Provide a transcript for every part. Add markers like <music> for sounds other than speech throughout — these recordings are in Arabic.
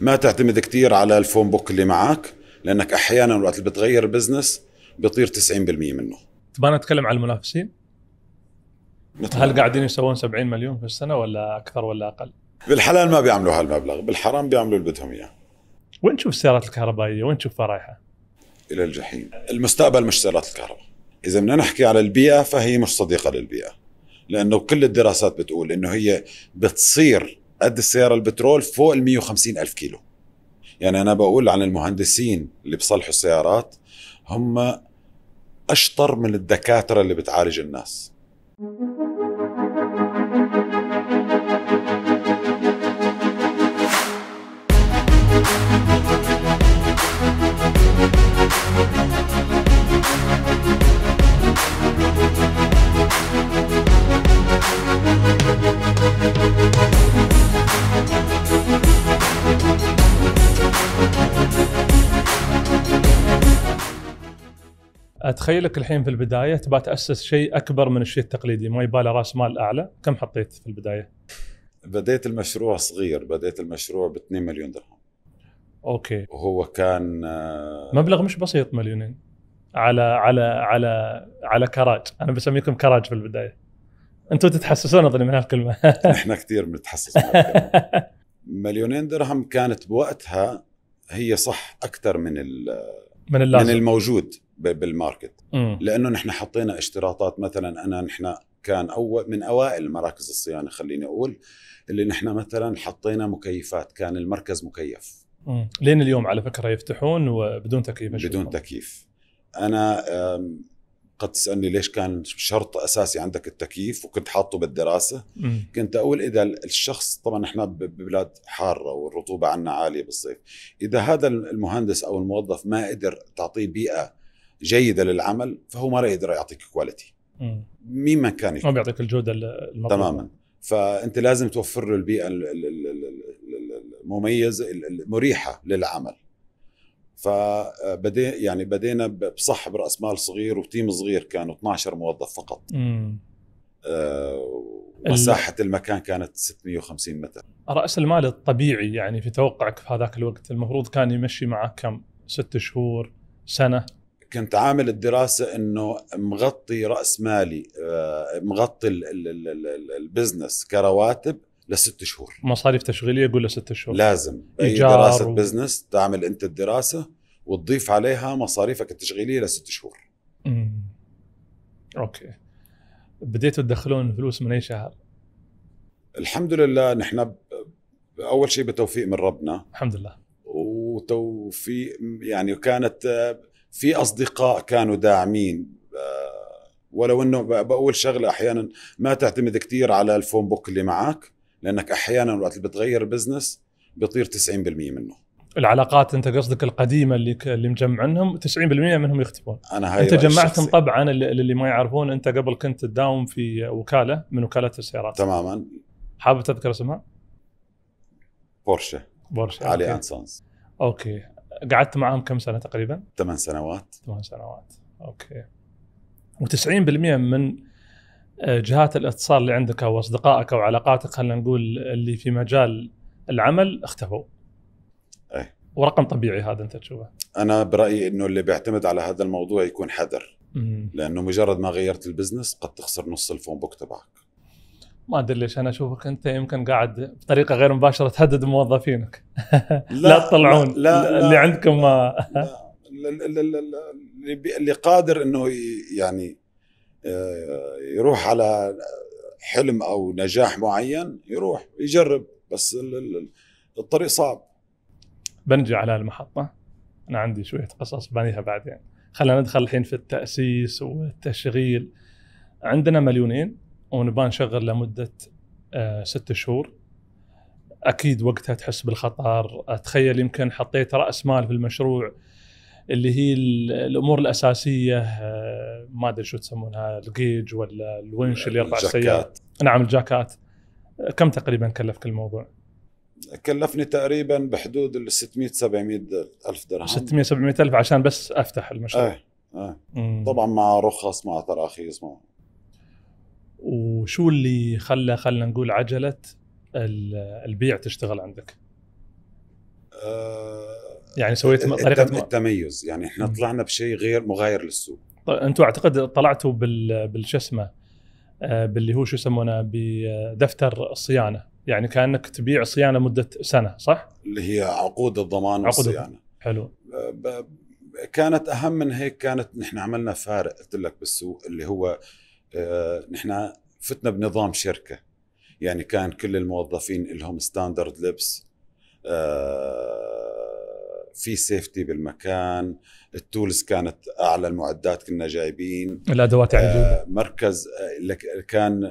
ما تعتمد كثير على الفون بوك اللي معك لانك احيانا وقت اللي بتغير البزنس بيطير 90% منه تبغى نتكلم عن المنافسين؟ نتكلم. هل قاعدين يسوون 70 مليون في السنه ولا اكثر ولا اقل؟ بالحلال ما بيعملوا هالمبلغ، بالحرام بيعملوا اللي بدهم اياه. وين تشوف السيارات الكهربائيه؟ وين تشوفها رايحه؟ الى الجحيم. المستقبل مش سيارات الكهرباء. اذا بدنا نحكي على البيئه فهي مش صديقه للبيئه. لانه كل الدراسات بتقول انه هي بتصير قد السيارة البترول فوق ال 150 ألف كيلو يعني أنا بقول عن المهندسين اللي بصلحوا السيارات هم أشطر من الدكاترة اللي بتعالج الناس اتخيلك الحين في البدايه تبى تاسس شيء اكبر من الشيء التقليدي ما يباله راس مال اعلى كم حطيت في البدايه بديت المشروع صغير بديت المشروع ب 2 مليون درهم اوكي وهو كان آه، مبلغ مش بسيط مليونين على على على على كراج انا بسميكم كراج في البدايه انتم تتحسسون اظن من هالكلمه احنا كثير بنتحسس <laughs> مليونين درهم كانت بوقتها هي صح اكثر من من, اللازم. من الموجود بالماركت مم. لانه نحن حطينا اشتراطات مثلا انا نحن كان اول من اوائل مراكز الصيانه خليني اقول اللي نحن مثلا حطينا مكيفات كان المركز مكيف مم. لين اليوم على فكره يفتحون وبدون تكييف بدون تكييف انا قد تسالني ليش كان شرط اساسي عندك التكييف وكنت حاطه بالدراسه مم. كنت اقول اذا الشخص طبعا احنا ببلاد حاره والرطوبه عنا عاليه بالصيف اذا هذا المهندس او الموظف ما قدر تعطيه بيئه جيده للعمل فهو ما راح يقدر يعطيك كواليتي مين ما كان ما بيعطيك الجوده المطلوبه تماما فانت لازم توفر له البيئه المميزه المريحه للعمل فبدي يعني بدينا بصح براس مال صغير وتيم صغير كانوا 12 موظف فقط امم مساحة المكان كانت 650 متر رأس المال الطبيعي يعني في توقعك في هذاك الوقت المفروض كان يمشي معك كم ست شهور سنة كنت عامل الدراسة انه مغطي رأس مالي مغطي البزنس كرواتب لست شهور مصاريف تشغيليه قول لست شهور لازم اي دراسه و... بزنس تعمل انت الدراسه وتضيف عليها مصاريفك التشغيليه لست شهور امم اوكي بديتوا تدخلون فلوس من اي شهر؟ الحمد لله نحن اول شيء بتوفيق من ربنا الحمد لله وتوفيق يعني كانت في اصدقاء كانوا داعمين آه، ولو انه بقول شغله احيانا ما تعتمد كثير على الفون بوك اللي معك لانك احيانا وقت بتغير البزنس بيطير 90% منه العلاقات انت قصدك القديمه اللي اللي مجمعنهم 90% منهم يختفون انا هاي انت جمعتهم طبعا اللي ما يعرفون انت قبل كنت تداوم في وكاله من وكالات السيارات تماما حابب تذكر اسمها؟ بورشه بورشه علي اند سونز اوكي قعدت معاهم كم سنه تقريبا؟ ثمان سنوات ثمان سنوات اوكي و90% من جهات الاتصال اللي عندك او اصدقائك او علاقاتك خلينا نقول اللي في مجال العمل اختفوا. ايه ورقم طبيعي هذا انت تشوفه. انا برايي انه اللي بيعتمد على هذا الموضوع يكون حذر. لانه مجرد ما غيرت البزنس قد تخسر نص الفون بوك تبعك. ما ادري ليش انا اشوفك انت يمكن قاعد بطريقه غير مباشره تهدد موظفينك لا, لا تطلعون لا, لا, لا اللي عندكم ما لا, لا, لا, لا, لا, لا, لا اللي قادر انه يعني يروح على حلم او نجاح معين يروح يجرب بس الطريق صعب بنجي على المحطه انا عندي شويه قصص بنيها بعدين خلينا ندخل الحين في التاسيس والتشغيل عندنا مليونين ونبغى نشغل لمده آه، ست شهور اكيد وقتها تحس بالخطر اتخيل يمكن حطيت راس مال في المشروع اللي هي الامور الاساسيه آه، ما ادري شو تسمونها الجيج ولا الونش اللي يرفع السيارات نعم الجاكات كم تقريبا كلفك الموضوع؟ كلفني تقريبا بحدود ال 600 700 الف درهم 600 700 الف عشان بس افتح المشروع ايه ايه طبعا مع رخص مع تراخيص مع وشو اللي خلى خلينا نقول عجله البيع تشتغل عندك؟ أه يعني سويت طريقه التميز يعني احنا طلعنا بشيء غير مغاير للسوق طيب انتم اعتقد طلعتوا بال بالش اسمه آه، باللي هو شو يسمونه بدفتر الصيانه يعني كانك تبيع صيانه مده سنه صح؟ اللي هي عقود الضمان عقود والصيانه حلو آه، كانت اهم من هيك كانت نحن عملنا فارق قلت لك بالسوق اللي هو آه، نحن فتنا بنظام شركه يعني كان كل الموظفين لهم ستاندرد لبس في سيفتي بالمكان التولز كانت اعلى المعدات كنا جايبين الادوات يعني. آه مركز آه، كان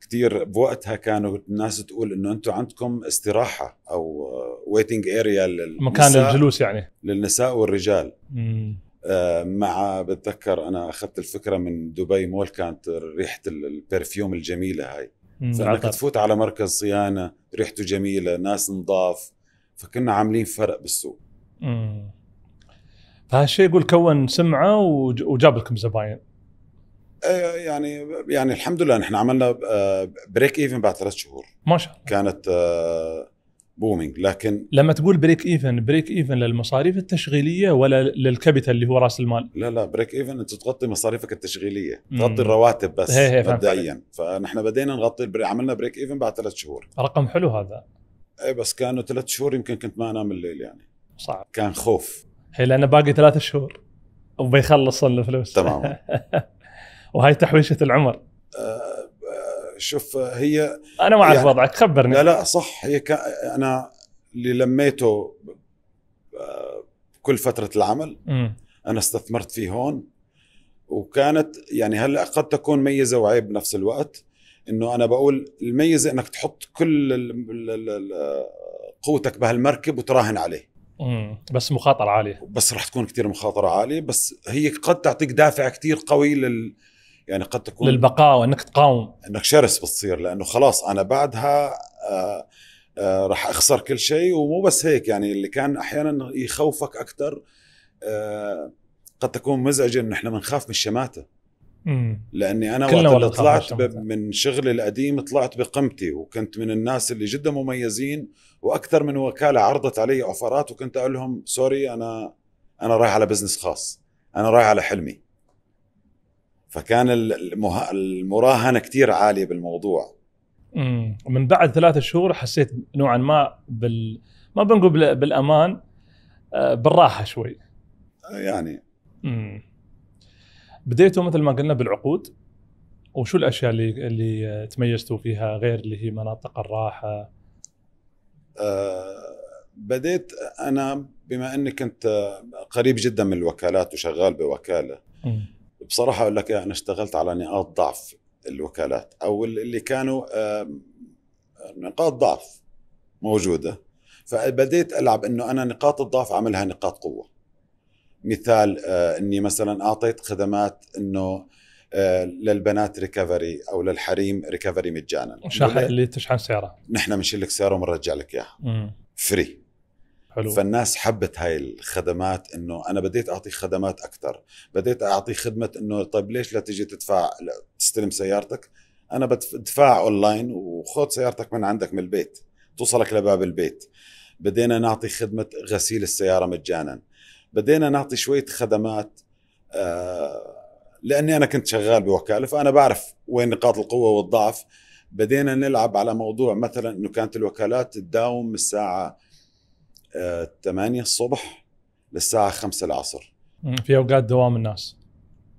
كثير بوقتها كانوا الناس تقول انه انتم عندكم استراحه او ويتنج آه، اريا مكان للجلوس يعني للنساء والرجال آه، مع بتذكر انا اخذت الفكره من دبي مول كانت ريحه البرفيوم الجميله هاي فانك تفوت على مركز صيانه ريحته جميله ناس نضاف فكنا عاملين فرق بالسوق فهالشيء يقول كون سمعه وجاب لكم زباين آه، يعني يعني الحمد لله نحن عملنا بريك آه، ايفن بعد ثلاث شهور ما شاء الله كانت بومينج آه، لكن لما تقول بريك ايفن بريك ايفن للمصاريف التشغيليه ولا للكابيتال اللي هو راس المال لا لا بريك ايفن انت تغطي مصاريفك التشغيليه تغطي الرواتب بس هي هي مبدئيا فنحن بدينا نغطي البري... عملنا بريك ايفن بعد ثلاث شهور رقم حلو هذا اي بس كانوا ثلاث شهور يمكن كنت ما انام الليل يعني صعب كان خوف هي لانه باقي ثلاثة شهور وبيخلص الفلوس تمام <laughs> وهاي تحويشه العمر أه، أه، شوف هي انا ما اعرف يعني وضعك خبرني لا لا صح هي انا اللي لميته أه، كل فتره العمل م. انا استثمرت فيه هون وكانت يعني هلا قد تكون ميزه وعيب بنفس الوقت انه انا بقول الميزه انك تحط كل قوتك بهالمركب وتراهن عليه بس مخاطره عاليه بس راح تكون كثير مخاطره عاليه بس هي قد تعطيك دافع كثير قوي لل يعني قد تكون للبقاء وانك تقاوم انك شرس بتصير لانه خلاص انا بعدها آه، آه، راح اخسر كل شيء ومو بس هيك يعني اللي كان احيانا يخوفك اكثر آه، قد تكون مزعجه انه احنا بنخاف من الشماته لاني انا وقت اللي طلعت من شغلي القديم طلعت بقمتي وكنت من الناس اللي جدا مميزين واكثر من وكاله عرضت علي اوفرات وكنت اقول لهم سوري انا انا رايح على بزنس خاص انا رايح على حلمي فكان المه... المراهنه كثير عاليه بالموضوع امم من بعد ثلاثة شهور حسيت نوعا ما بال ما بنقول بالامان آه، بالراحه شوي يعني امم بديتوا مثل ما قلنا بالعقود وشو الاشياء اللي اللي تميزتوا فيها غير اللي هي مناطق الراحه؟ آه بديت انا بما اني كنت آه، قريب جدا من الوكالات وشغال بوكاله م. بصراحه اقول لك إيه، انا اشتغلت على نقاط ضعف الوكالات او اللي كانوا نقاط ضعف موجوده فبديت العب انه انا نقاط الضعف اعملها نقاط قوه مثال آه، اني مثلا اعطيت خدمات انه آه، للبنات ريكفري او للحريم ريكفري مجانا شحن اللي تشحن سياره نحن بنشيل لك سياره وبنرجع لك اياها فري حلو. فالناس حبت هاي الخدمات انه انا بديت اعطي خدمات اكثر بديت اعطي خدمه انه طيب ليش لا تجي تدفع تستلم سيارتك انا بدفع اونلاين وخذ سيارتك من عندك من البيت توصلك لباب البيت بدينا نعطي خدمه غسيل السياره مجانا بدينا نعطي شويه خدمات آه، لاني انا كنت شغال بوكاله فانا بعرف وين نقاط القوه والضعف بدينا نلعب على موضوع مثلا انه كانت الوكالات تداوم من الساعه 8 آه، الصبح للساعه 5 العصر في اوقات دوام الناس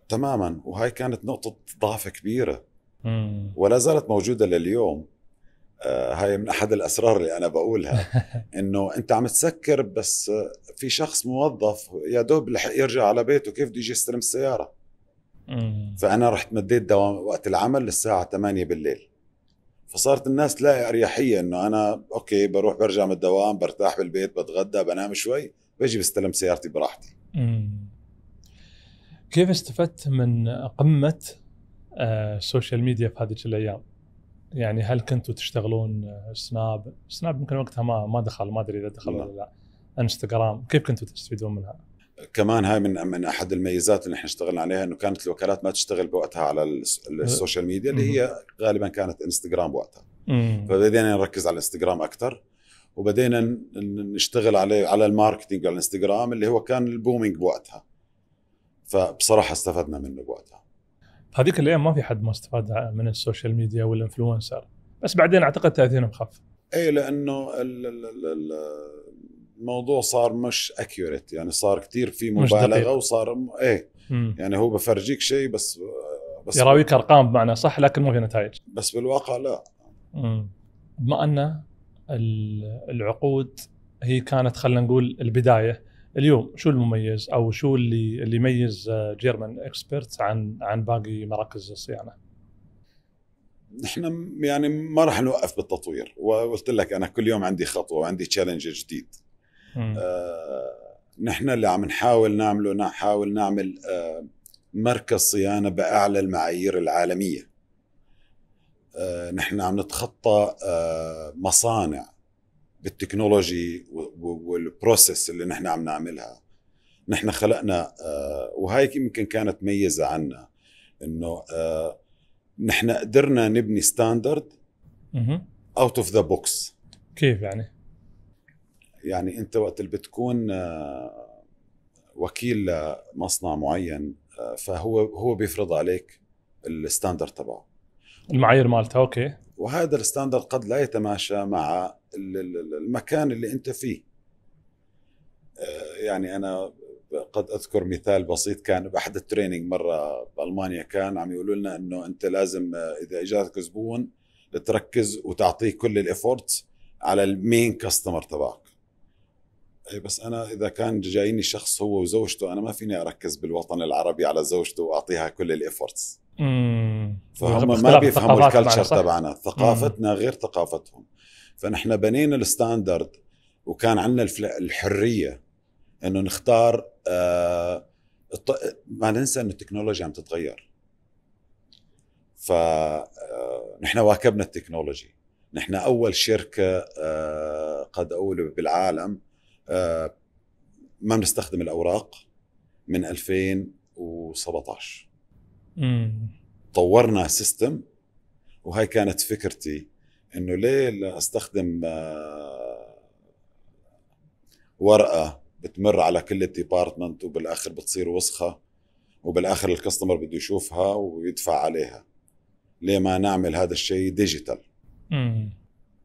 تماما وهاي كانت نقطه ضعف كبيره ولا زالت موجوده لليوم آه، هاي من احد الاسرار اللي انا بقولها <laughs> انه انت عم تسكر بس في شخص موظف يا دوب لحق يرجع على بيته كيف بده يجي يستلم السياره فانا رحت مديت دوام وقت العمل للساعه 8 بالليل فصارت الناس تلاقي اريحيه انه انا اوكي بروح برجع من الدوام برتاح بالبيت بتغدى بنام شوي بجي بستلم سيارتي براحتي كيف استفدت من قمه السوشيال آه، ميديا في هذه الايام يعني هل كنتوا تشتغلون سناب؟ سناب يمكن وقتها ما ما دخل ما ادري اذا دخل ولا لا انستغرام كيف كنتوا تستفيدون منها؟ كمان هاي من من احد الميزات اللي احنا اشتغلنا عليها انه كانت الوكالات ما تشتغل بوقتها على أه. السوشيال ميديا اللي هي غالبا كانت انستغرام بوقتها فبدينا نركز على الانستغرام اكثر وبدينا نشتغل عليه على الماركتينج على الانستغرام اللي هو كان البومينج بوقتها فبصراحه استفدنا منه بوقتها هذيك الايام ما في حد ما استفاد من السوشيال ميديا والانفلونسر بس بعدين اعتقد تاثيرهم خف اي لانه الموضوع صار مش اكيوريت يعني صار كثير في مبالغه وصار م... ايه مم. يعني هو بفرجيك شيء بس بس يراويك ارقام بمعنى صح لكن ما في نتائج بس بالواقع لا بما ان العقود هي كانت خلينا نقول البدايه اليوم شو المميز او شو اللي اللي يميز جيرمان آه، اكسبرت عن عن باقي مراكز الصيانه؟ نحن يعني ما راح نوقف بالتطوير وقلت لك انا كل يوم عندي خطوه وعندي تشالنج جديد آه نحن اللي عم نحاول نعمله نحاول نعمل آه مركز صيانه باعلى المعايير العالميه آه نحن عم نتخطى آه مصانع بالتكنولوجي والبروسيس اللي نحن عم نعملها نحن خلقنا آه، وهي يمكن كانت ميزه عنا انه آه، نحن قدرنا نبني ستاندرد اوت اوف ذا بوكس كيف يعني؟ يعني انت وقت اللي بتكون آه، وكيل لمصنع معين فهو هو بيفرض عليك الستاندرد تبعه المعايير مالته اوكي وهذا الستاندرد قد لا يتماشى مع المكان اللي انت فيه آه، يعني انا قد اذكر مثال بسيط كان باحد التريننج مره بالمانيا كان عم يقولوا لنا انه انت لازم آه، اذا اجاك زبون تركز وتعطيه كل الافورت على المين كاستمر تبعك إيه، بس انا اذا كان جايني شخص هو وزوجته انا ما فيني اركز بالوطن العربي على زوجته واعطيها كل الافورتس فهم ما بيفهموا الكلتشر تبعنا ثقافتنا غير ثقافتهم فنحن بنينا الستاندرد وكان عندنا الحريه انه نختار آه ما ننسى انه التكنولوجيا عم تتغير فنحن آه، واكبنا التكنولوجي نحن اول شركه آه قد اقول بالعالم آه ما بنستخدم الاوراق من 2017 امم طورنا سيستم وهاي كانت فكرتي انه ليه لا استخدم آه، ورقه بتمر على كل الديبارتمنت وبالاخر بتصير وسخه وبالاخر الكاستمر بده يشوفها ويدفع عليها ليه ما نعمل هذا الشيء ديجيتال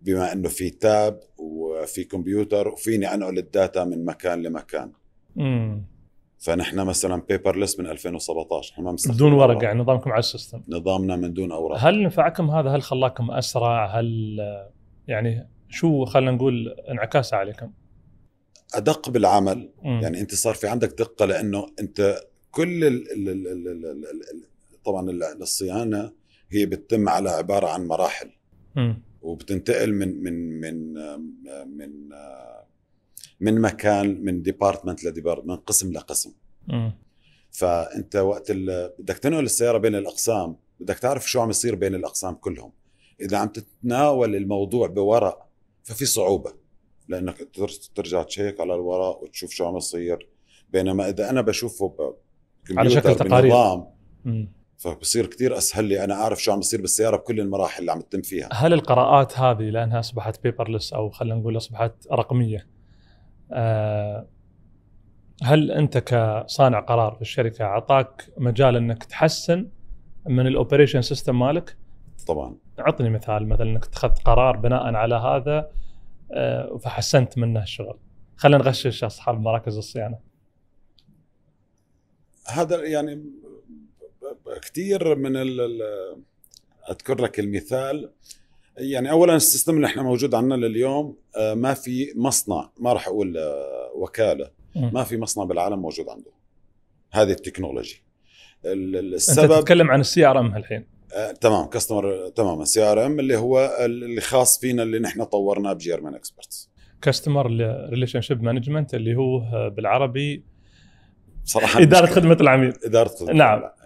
بما انه في تاب وفي كمبيوتر وفيني انقل الداتا من مكان لمكان فنحن مثلا بيبرلس من 2017 احنا ما بدون ورق يعني نظامكم على السيستم نظامنا من دون اوراق هل نفعكم هذا هل خلاكم اسرع هل يعني شو خلينا نقول انعكاسه عليكم ادق بالعمل م. يعني انت صار في عندك دقه لانه انت كل الـ الـ الـ الـ الـ الـ الـ طبعا الصيانه هي بتتم على عباره عن مراحل م. وبتنتقل من من من من, من من مكان من ديبارتمنت لديبارتمنت من قسم لقسم م. فانت وقت بدك تنقل السياره بين الاقسام بدك تعرف شو عم يصير بين الاقسام كلهم اذا عم تتناول الموضوع بورق ففي صعوبه لانك ترجع تشيك على الورق وتشوف شو عم يصير بينما اذا انا بشوفه على شكل تقارير فبصير كثير اسهل لي انا اعرف شو عم يصير بالسياره بكل المراحل اللي عم تتم فيها هل القراءات هذه لانها اصبحت بيبرلس او خلينا نقول اصبحت رقميه آه، هل انت كصانع قرار في الشركه اعطاك مجال انك تحسن من الاوبريشن سيستم مالك؟ طبعا اعطني مثال مثلا انك اتخذت قرار بناء على هذا آه، فحسنت منه الشغل. خلينا نغشش اصحاب مراكز الصيانه. هذا يعني كثير من اذكر لك المثال يعني اولا السيستم اللي احنا موجود عندنا لليوم آه، ما في مصنع ما راح اقول آه، وكاله ما في مصنع بالعالم موجود عنده هذه التكنولوجي السبب انت تتكلم عن السي ار ام الحين آه، تمام كاستمر تمام السي ار ام اللي هو اللي خاص فينا اللي نحن طورناه بجيرمان اكسبرتس كاستمر ريليشن شيب مانجمنت اللي هو بالعربي صراحه اداره مشكلة. خدمه العميل اداره خدمه نعم العميل.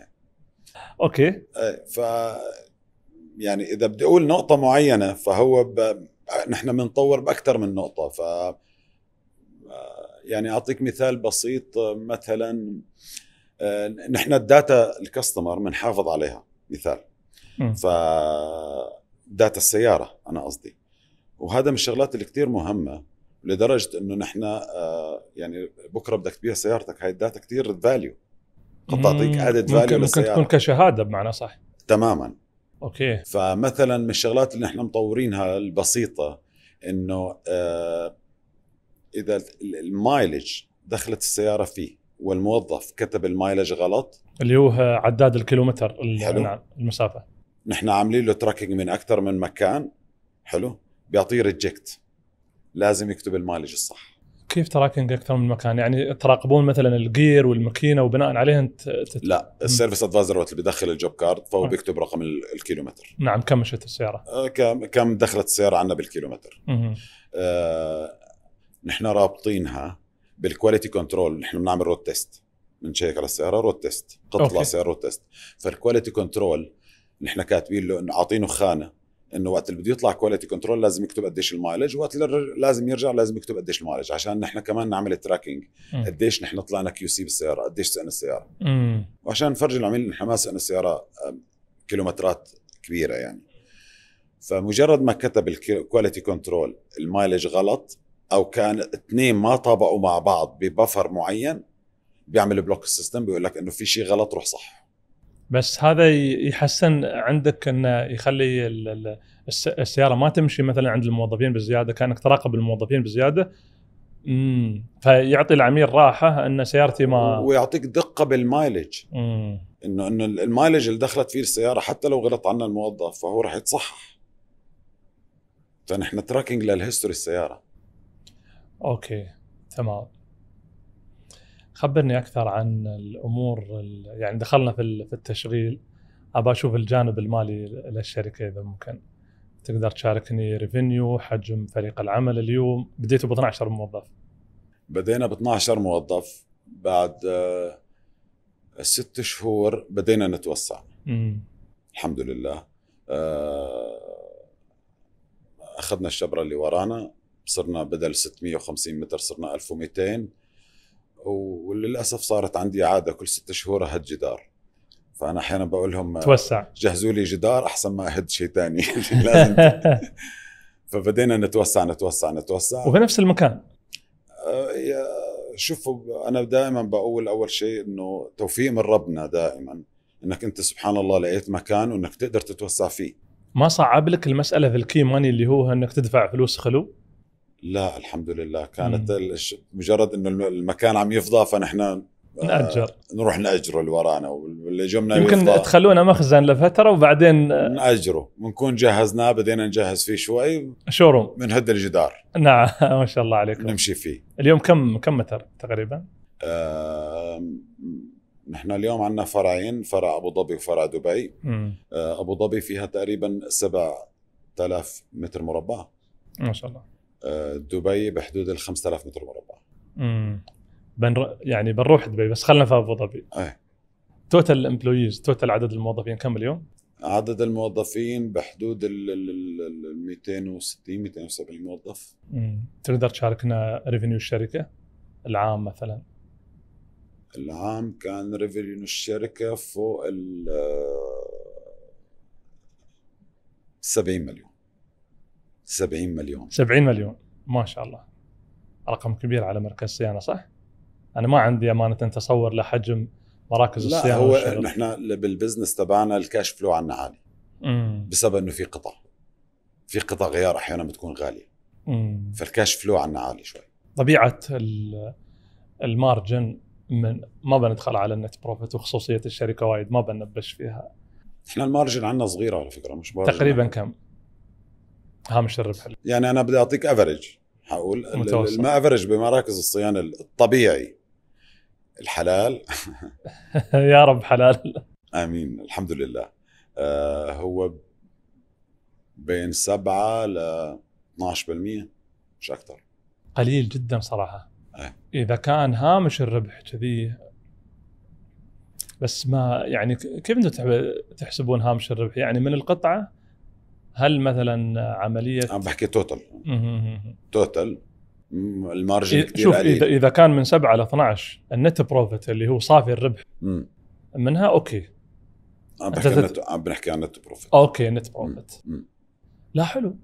اوكي إيه، ف يعني اذا بدي اقول نقطه معينه فهو ب... نحن بنطور باكثر من نقطه ف يعني اعطيك مثال بسيط مثلا آه، نحن الداتا الكاستمر بنحافظ عليها مثال ف داتا السياره انا قصدي وهذا من الشغلات اللي كثير مهمه لدرجه انه نحن آه، يعني بكره بدك تبيع سيارتك هاي الداتا كثير فاليو قد تعطيك ادد فاليو ممكن, ممكن تكون كشهاده بمعنى صح تماما اوكي فمثلا من الشغلات اللي نحن مطورينها البسيطه انه آه، اذا المايلج دخلت السياره فيه والموظف كتب المايلج غلط اللي هو عداد الكيلومتر المسافه نحن عاملين له تراكنج من اكثر من مكان حلو بيعطيه ريجكت لازم يكتب المايلج الصح كيف تراكنج اكثر من مكان؟ يعني تراقبون مثلا الجير والماكينه وبناء عليها انت تت... لا السيرفيس ادفايزر وقت اللي بيدخل الجوب كارد فهو م. بيكتب رقم الكيلومتر نعم كم مشت السياره؟ آه، كم كم دخلت السياره عنا بالكيلومتر آه نحن رابطينها بالكواليتي كنترول نحن بنعمل رود تيست بنشيك على السياره رود تيست تطلع سياره رود تيست فالكواليتي كنترول نحن كاتبين له انه اعطينه خانه انه وقت اللي بده يطلع كواليتي كنترول لازم يكتب قديش المايلج وقت لازم يرجع لازم يكتب قديش المايلج عشان نحن كمان نعمل تراكنج قديش نحن طلعنا كيو سي بالسياره قديش سقنا السياره مم. وعشان نفرجي العميل نحن ما سقنا السياره كيلومترات كبيره يعني فمجرد ما كتب الكواليتي كنترول المايلج غلط او كان اثنين ما طابقوا مع بعض ببفر معين بيعمل بلوك السيستم بيقول لك انه في شيء غلط روح صح بس هذا يحسن عندك انه يخلي السياره ما تمشي مثلا عند الموظفين بزياده كانك تراقب الموظفين بزياده امم فيعطي العميل راحه ان سيارتي ما ويعطيك دقه بالمايلج انه انه المايلج اللي دخلت فيه السياره حتى لو غلط عنا الموظف فهو راح يتصحح فنحن تراكنج للهيستوري السياره اوكي تمام خبرني اكثر عن الامور يعني دخلنا في في التشغيل ابى اشوف الجانب المالي للشركه اذا ممكن تقدر تشاركني ريفينيو حجم فريق العمل اليوم بديتوا ب 12 موظف بدينا ب 12 موظف بعد آه، ست شهور بدينا نتوسع مم. الحمد لله آه، اخذنا الشبره اللي ورانا صرنا بدل 650 متر صرنا 1200 وللاسف صارت عندي عاده كل ستة شهور اهد جدار فانا احيانا بقول لهم توسع جهزوا لي جدار احسن ما اهد شيء ثاني <laughs> <laughs> فبدينا نتوسع نتوسع نتوسع وفي نفس المكان آه، شوفوا انا دائما بقول اول شيء انه توفيق من ربنا دائما انك انت سبحان الله لقيت مكان وانك تقدر تتوسع فيه ما صعب لك المساله في الكي ماني اللي هو انك تدفع فلوس خلو لا الحمد لله كانت مجرد انه المكان عم يفضى فنحن آه، نأجر نروح نأجره اللي ورانا واللي جمنا يمكن يفضى. مخزن لفتره وبعدين آه، نأجره بنكون جهزناه بدينا نجهز فيه شوي شوروم بنهد الجدار نعم <laughs> ما شاء الله عليكم نمشي فيه اليوم كم كم متر تقريبا؟ آه نحن اليوم عندنا فرعين فرع ابو ظبي وفرع دبي آه ابو ظبي فيها تقريبا 7000 متر مربع ما شاء الله آه، دبي بحدود ال 5000 متر مربع امم بنر... يعني بنروح دبي بس خلينا في ابو ظبي ايه توتال امبلويز توتال عدد الموظفين كم اليوم؟ عدد الموظفين بحدود ال 260 270 موظف امم تقدر تشاركنا ريفينيو الشركه العام مثلا العام كان ريفينيو الشركه فوق ال 70 آه، مليون 70 مليون 70 مليون ما شاء الله رقم كبير على مركز صيانه صح؟ انا ما عندي امانه تصور لحجم مراكز لا الصيانه هو نحن بالبزنس تبعنا الكاش فلو عنا عالي بسبب انه في قطع في قطع غيار احيانا بتكون غاليه فالكاش فلو عنا عالي شوي طبيعه المارجن من ما بندخل على النت بروفيت وخصوصيه الشركه وايد ما بنبش فيها احنا المارجن عندنا صغيره على فكره مش تقريبا كم؟ هامش الربح يعني انا بدي اعطيك افرج حقول ما افريج بمراكز الصيانه الطبيعي الحلال <laughs> يا رب حلال امين الحمد لله آه هو بين 7 ل 12% مش اكثر قليل جدا صراحه أي. اذا كان هامش الربح كذي بس ما يعني كيف انتم تحسبون هامش الربح يعني من القطعه هل مثلا عمليه عم بحكي توتال توتال المارجن إيه، كثير شوف اذا اذا كان من 7 ل 12 النت بروفيت اللي هو صافي الربح مم. منها اوكي عم بحكي عن نت عم بنحكي عن نت بروفيت اوكي نت بروفيت لا حلو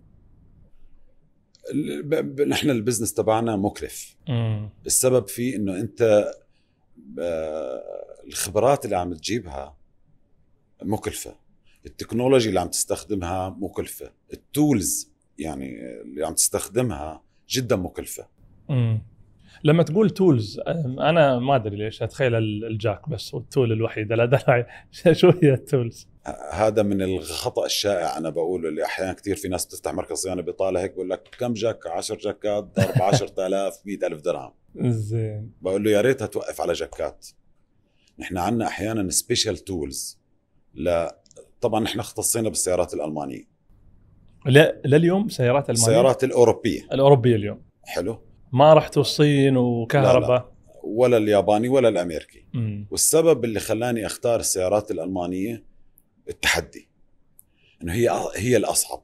نحن البزنس تبعنا مكلف مم. السبب فيه انه انت آه، الخبرات اللي عم تجيبها مكلفه التكنولوجي اللي عم تستخدمها مكلفه التولز يعني اللي عم تستخدمها جدا مكلفه امم لما تقول تولز انا ما ادري ليش اتخيل الجاك بس والتول الوحيده لا داعي <laughs> شو هي التولز هذا من الخطا الشائع انا بقوله اللي احيانا كثير في ناس بتفتح مركز صيانه بيطالع هيك بقول لك كم جاك 10 جاكات ضرب 10000 100000 درهم زين بقول له يا ريتها توقف على جاكات نحن عندنا احيانا سبيشال تولز طبعا احنا اختصينا بالسيارات الالمانيه لا لليوم سيارات المانيه السيارات الاوروبيه الاوروبيه اليوم حلو ما رحتوا الصين وكهرباء لا لا. ولا الياباني ولا الامريكي مم. والسبب اللي خلاني اختار السيارات الالمانيه التحدي انه هي هي الاصعب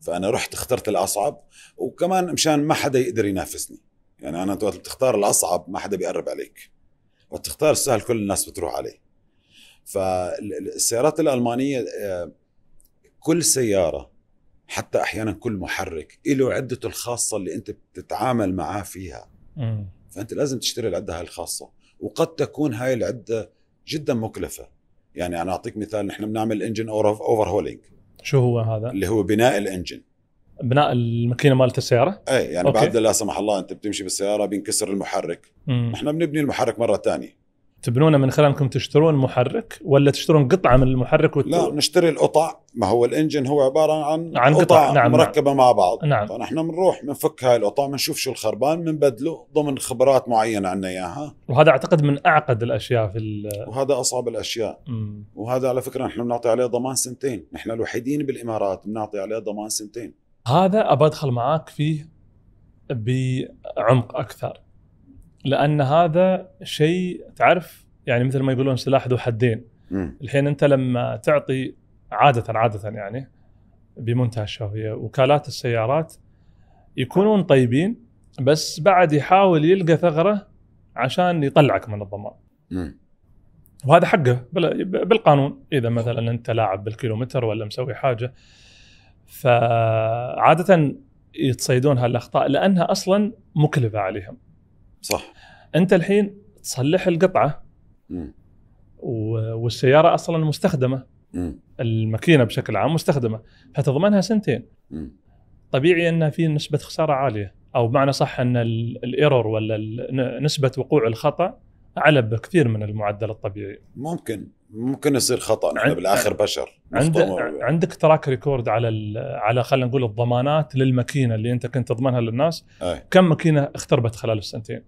فانا رحت اخترت الاصعب وكمان مشان ما حدا يقدر ينافسني يعني انا وقت بتختار الاصعب ما حدا بيقرب عليك وقت تختار السهل كل الناس بتروح عليه فالسيارات الالمانيه آه، كل سياره حتى احيانا كل محرك له عدته الخاصه اللي انت بتتعامل معاه فيها فانت لازم تشتري العده هاي الخاصه وقد تكون هاي العده جدا مكلفه يعني انا اعطيك مثال نحن بنعمل انجن اوفر هولينج شو هو هذا اللي هو بناء الانجن بناء الماكينه مالت السياره اي يعني أوكي. بعد لا سمح الله انت بتمشي بالسياره بينكسر المحرك نحن بنبني المحرك مره ثانيه تبنونه من خلال انكم تشترون محرك ولا تشترون قطعه من المحرك وت... لا نشتري القطع ما هو الانجن هو عباره عن عن قطع, قطع نعم, نعم. مركبه نعم. مع بعض نعم فنحن بنروح بنفك هاي القطع بنشوف شو الخربان بنبدله ضمن خبرات معينه عندنا اياها وهذا اعتقد من اعقد الاشياء في ال... وهذا اصعب الاشياء م. وهذا على فكره نحن بنعطي عليه ضمان سنتين نحن الوحيدين بالامارات بنعطي عليه ضمان سنتين هذا ابى ادخل معاك فيه بعمق اكثر لان هذا شيء تعرف يعني مثل ما يقولون سلاح ذو حدين مم. الحين انت لما تعطي عاده عاده يعني بمنتهى الشهويه وكالات السيارات يكونون طيبين بس بعد يحاول يلقى ثغره عشان يطلعك من الضمان وهذا حقه بالقانون اذا مثلا انت لاعب بالكيلومتر ولا مسوي حاجه فعاده يتصيدون هالاخطاء لانها اصلا مكلفه عليهم صح انت الحين تصلح القطعه و... والسياره اصلا مستخدمه الماكينه بشكل عام مستخدمه فتضمنها سنتين طبيعي ان في نسبه خساره عاليه او بمعنى صح ان الايرور ولا نسبه وقوع الخطا اعلى بكثير من المعدل الطبيعي ممكن ممكن يصير خطا نحن بالاخر بشر عندك عندك تراك ريكورد على على خلينا نقول الضمانات للماكينه اللي انت كنت تضمنها للناس أي. كم ماكينه اختربت خلال السنتين؟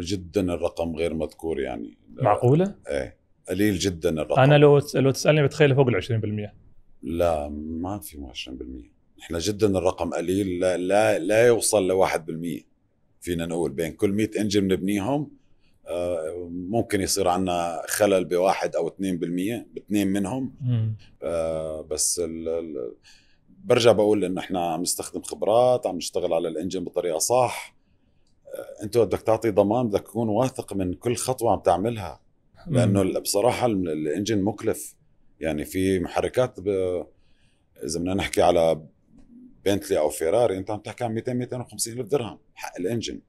جدا الرقم غير مذكور يعني معقوله؟ ايه قليل جدا الرقم انا لو لو تسالني بتخيل فوق ال 20% لا ما في 20% احنا جدا الرقم قليل لا لا, لا يوصل ل 1% فينا نقول بين كل 100 انجن بنبنيهم ممكن يصير عندنا خلل بواحد او 2% باثنين منهم آه، بس الـ الـ برجع بقول ان احنا عم نستخدم خبرات عم نشتغل على الانجن بطريقه صح آه، انت بدك تعطي ضمان بدك تكون واثق من كل خطوه عم تعملها لانه بصراحه الانجن مكلف يعني في محركات اذا بدنا نحكي على بنتلي او فيراري انت عم تحكي عن 200 250 الف درهم حق الانجن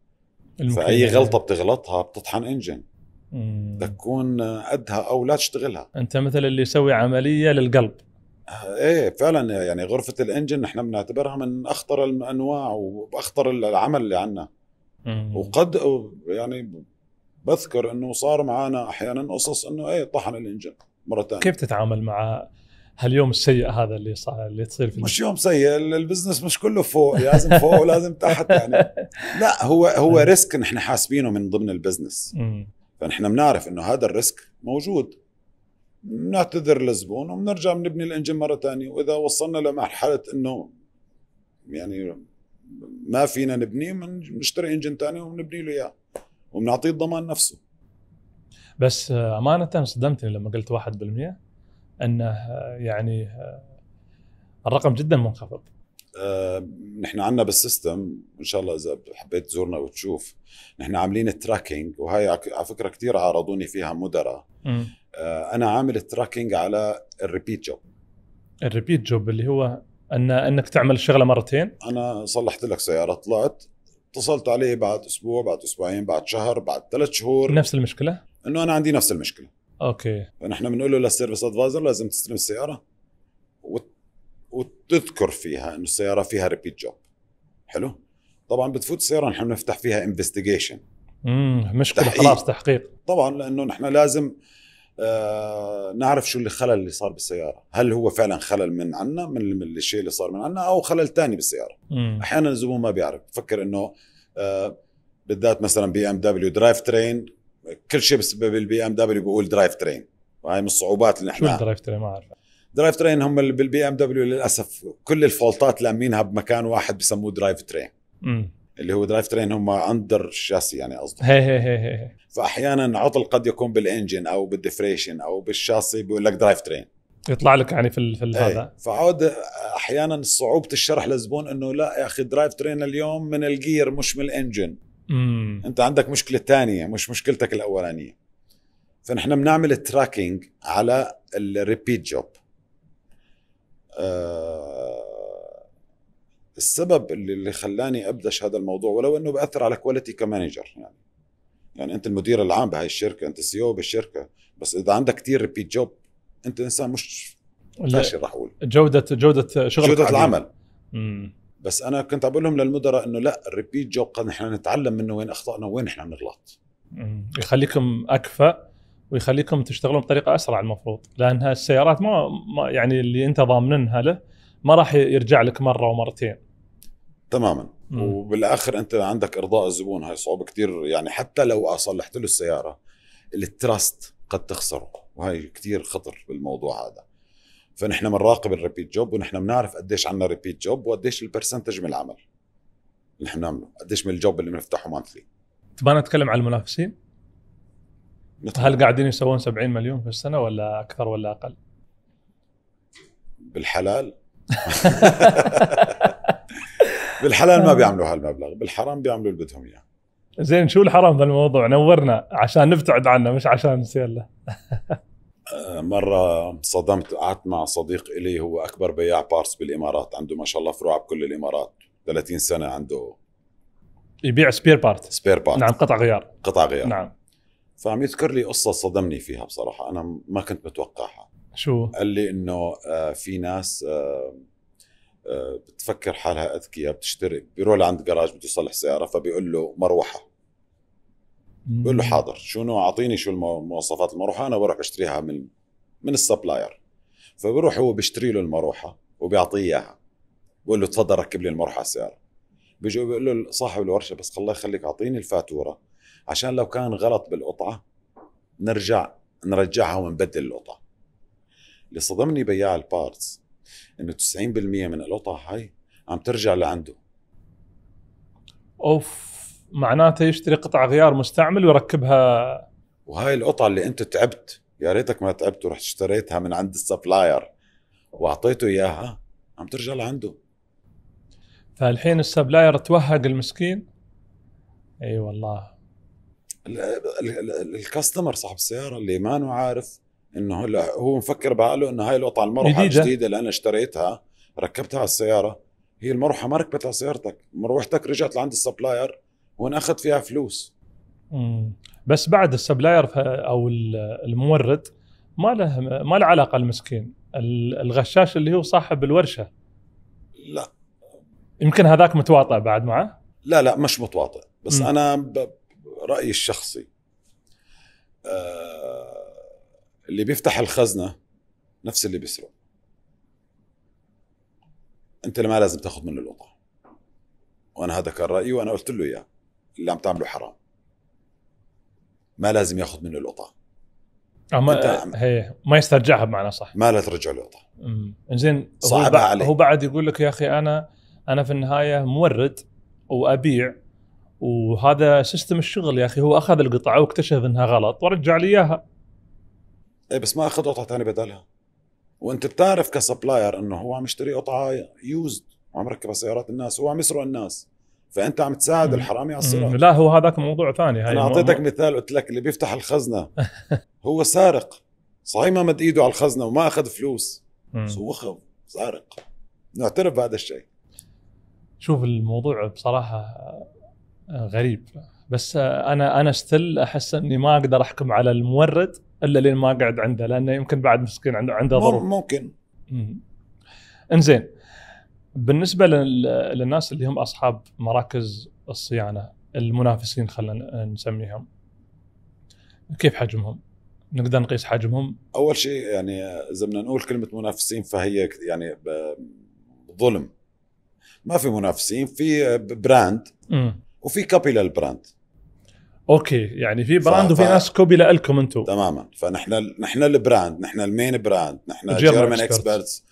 فاي يعني. غلطه بتغلطها بتطحن انجن بدك تكون قدها او لا تشتغلها انت مثل اللي يسوي عمليه للقلب ايه فعلا يعني غرفه الانجن نحن بنعتبرها من اخطر الانواع واخطر العمل اللي عندنا وقد يعني بذكر انه صار معنا احيانا قصص انه ايه طحن الانجن مره ثانيه كيف تتعامل مع هاليوم السيء هذا اللي صار اللي تصير فيه مش يوم سيء البزنس مش كله فوق لازم فوق ولازم تحت يعني <laughs> لا هو هو إيه. ريسك نحن حاسبينه من ضمن البزنس فنحن بنعرف انه هذا الريسك موجود بنعتذر للزبون وبنرجع بنبني الانجن مره ثانيه واذا وصلنا لمرحله انه يعني ما فينا نبنيه بنشتري انجن ثاني وبنبني له اياه وبنعطيه الضمان نفسه بس آه، امانه صدمتني لما قلت 1% انه آه، يعني آه، الرقم جدا منخفض آه، نحن عندنا بالسيستم ان شاء الله اذا حبيت تزورنا وتشوف نحن عاملين التراكينج وهي على فكره كثير عارضوني فيها مدراء انا عامل التراكينج على الريبيت جوب الريبيت جوب اللي هو ان انك تعمل الشغله مرتين انا صلحت لك سياره طلعت اتصلت عليه بعد اسبوع بعد اسبوعين بعد شهر بعد ثلاث شهور نفس المشكله انه انا عندي نفس المشكله اوكي فنحن بنقول له للسيرفيس ادفايزر لازم تستلم السياره وتذكر فيها انه السياره فيها ريبيت جوب حلو طبعا بتفوت السياره نحن بنفتح فيها انفستيجيشن امم مشكله تحقيق. خلاص تحقيق طبعا لانه نحن لازم آه نعرف شو اللي خلل اللي صار بالسياره هل هو فعلا خلل من عنا من الشيء اللي صار من عنا او خلل تاني بالسياره مم. احيانا الزبون ما بيعرف بفكر انه آه بالذات مثلا بي ام دبليو درايف ترين كل شيء بالبي ام دبليو بيقول درايف ترين وهي من الصعوبات اللي نحن شو الدرايف ترين ما اعرف درايف ترين هم بالبي ام دبليو للاسف كل الفولتات لامينها بمكان واحد بسموه درايف ترين مم. اللي هو درايف ترين هم اندر الشاسي يعني قصدي هي هي هي هي فاحيانا عطل قد يكون بالانجن او بالديفريشن او بالشاسي بيقول لك درايف ترين يطلع لك يعني في, في إيه. هذا فعود احيانا صعوبه الشرح للزبون انه لا يا اخي درايف ترين اليوم من الجير مش من الانجن مم. انت عندك مشكله ثانيه مش مشكلتك الاولانيه فنحن بنعمل تراكنج على الريبيت جوب آه السبب اللي, اللي خلاني ابدش هذا الموضوع ولو انه باثر على كواليتي كمانجر يعني يعني انت المدير العام بهاي الشركه انت السي او e بالشركه بس اذا عندك كثير ريبيت جوب انت انسان مش فاشل رح اقول جوده جوده شغلك جوده العمل مم. بس انا كنت عم بقول لهم للمدراء انه لا الريبيت جوب قد نحن نتعلم منه وين اخطانا وين احنا بنغلط يخليكم اكفى ويخليكم تشتغلون بطريقه اسرع المفروض لانها السيارات ما, ما يعني اللي انت ضامنها له ما راح يرجع لك مره ومرتين تماما مم. وبالاخر انت عندك ارضاء الزبون هاي صعوبه كثير يعني حتى لو صلحت له السياره التراست قد تخسره وهي كثير خطر بالموضوع هذا فنحن بنراقب الريبيت جوب ونحن بنعرف قديش عندنا ريبيت جوب وقديش البرسنتج من العمل اللي نحن بنعمله قديش من الجوب اللي بنفتحه مانثلي تبغى نتكلم عن المنافسين؟ نتكلم. هل قاعدين يسوون 70 مليون في السنه ولا اكثر ولا اقل؟ بالحلال <laughs> بالحلال ما بيعملوا هالمبلغ بالحرام بيعملوا اللي بدهم اياه زين شو الحرام بالموضوع نورنا عشان نبتعد عنه مش عشان نصير له <laughs> مرة صدمت قعدت مع صديق إلي هو أكبر بياع بارتس بالإمارات عنده ما شاء الله فروع بكل الإمارات 30 سنة عنده يبيع سبير بارت سبير بارت نعم قطع غيار قطع غيار نعم فعم يذكر لي قصة صدمني فيها بصراحة أنا ما كنت متوقعها شو؟ قال لي إنه آه، في ناس آه، آه، بتفكر حالها أذكياء بتشتري بيروح لعند جراج بده يصلح سيارة فبيقول له مروحة بقول له حاضر شو نوع اعطيني شو المواصفات المروحه انا بروح بشتريها من من السبلاير فبروح هو بيشتري له المروحه وبيعطيه اياها بقول له تفضل ركب لي المروحه على السياره بيجي بيقول له صاحب الورشه بس الله يخليك اعطيني الفاتوره عشان لو كان غلط بالقطعه نرجع نرجعها ونبدل القطعه اللي صدمني بياع البارتس انه 90% من القطع هاي عم ترجع لعنده اوف معناته يشتري قطع غيار مستعمل ويركبها وهاي القطع اللي انت تعبت يا ريتك ما تعبت ورحت اشتريتها من عند السبلاير واعطيته اياها عم ترجع لعنده فالحين السبلاير توهق المسكين اي أيوة والله الكاستمر صاحب السياره اللي ما هو عارف انه هلا هو مفكر بعقله انه هاي القطعه المروحه جديدة. الجديده اللي انا اشتريتها ركبتها على السياره هي المروحه ما ركبت على سيارتك مروحتك رجعت لعند السبلاير وناخذ فيها فلوس مم. بس بعد السبلاير او المورد ما له ما له علاقه المسكين الغشاش اللي هو صاحب الورشه لا يمكن هذاك متواطئ بعد معه لا لا مش متواطئ بس مم. انا رايي الشخصي آه اللي بيفتح الخزنه نفس اللي بيسرق انت اللي ما لازم تاخذ منه القطعه وانا هذا كان رايي وانا قلت له اياه اللي عم تعمله حرام ما لازم ياخذ منه القطعه اما عم... هي ما يسترجعها بمعنى صح ما لا ترجع له قطعه زين هو, بع... هو بعد يقول لك يا اخي انا انا في النهايه مورد وابيع وهذا سيستم الشغل يا اخي هو اخذ القطعه واكتشف انها غلط ورجع لي اياها ايه بس ما اخذ قطعه ثانيه بدلها وانت بتعرف كسبلاير انه هو عم يشتري قطعه يوزد وعم يركبها سيارات الناس وهو عم يسرق الناس فانت عم تساعد الحرامي على الصراع لا هو هذاك موضوع ثاني هاي انا اعطيتك مثال قلت لك اللي بيفتح الخزنه <laughs> هو سارق صحيح ما مد ايده على الخزنه وما اخذ فلوس بس هو خب سارق نعترف بهذا الشيء شوف الموضوع بصراحه آه، غريب بس آه، انا انا ستيل احس اني ما اقدر احكم على المورد الا لين ما قاعد عنده لانه يمكن بعد مسكين عنده عنده ظروف ممكن انزين بالنسبه للناس اللي هم اصحاب مراكز الصيانه المنافسين خلينا نسميهم كيف حجمهم؟ نقدر نقيس حجمهم؟ اول شيء يعني اذا بدنا نقول كلمه منافسين فهي يعني ظلم ما في منافسين في براند م. وفي كوبي للبراند اوكي يعني في براند ف... وفي ناس كوبي لكم انتم تماما فنحن نحن البراند نحن المين براند نحن جيرمان اكسبرتس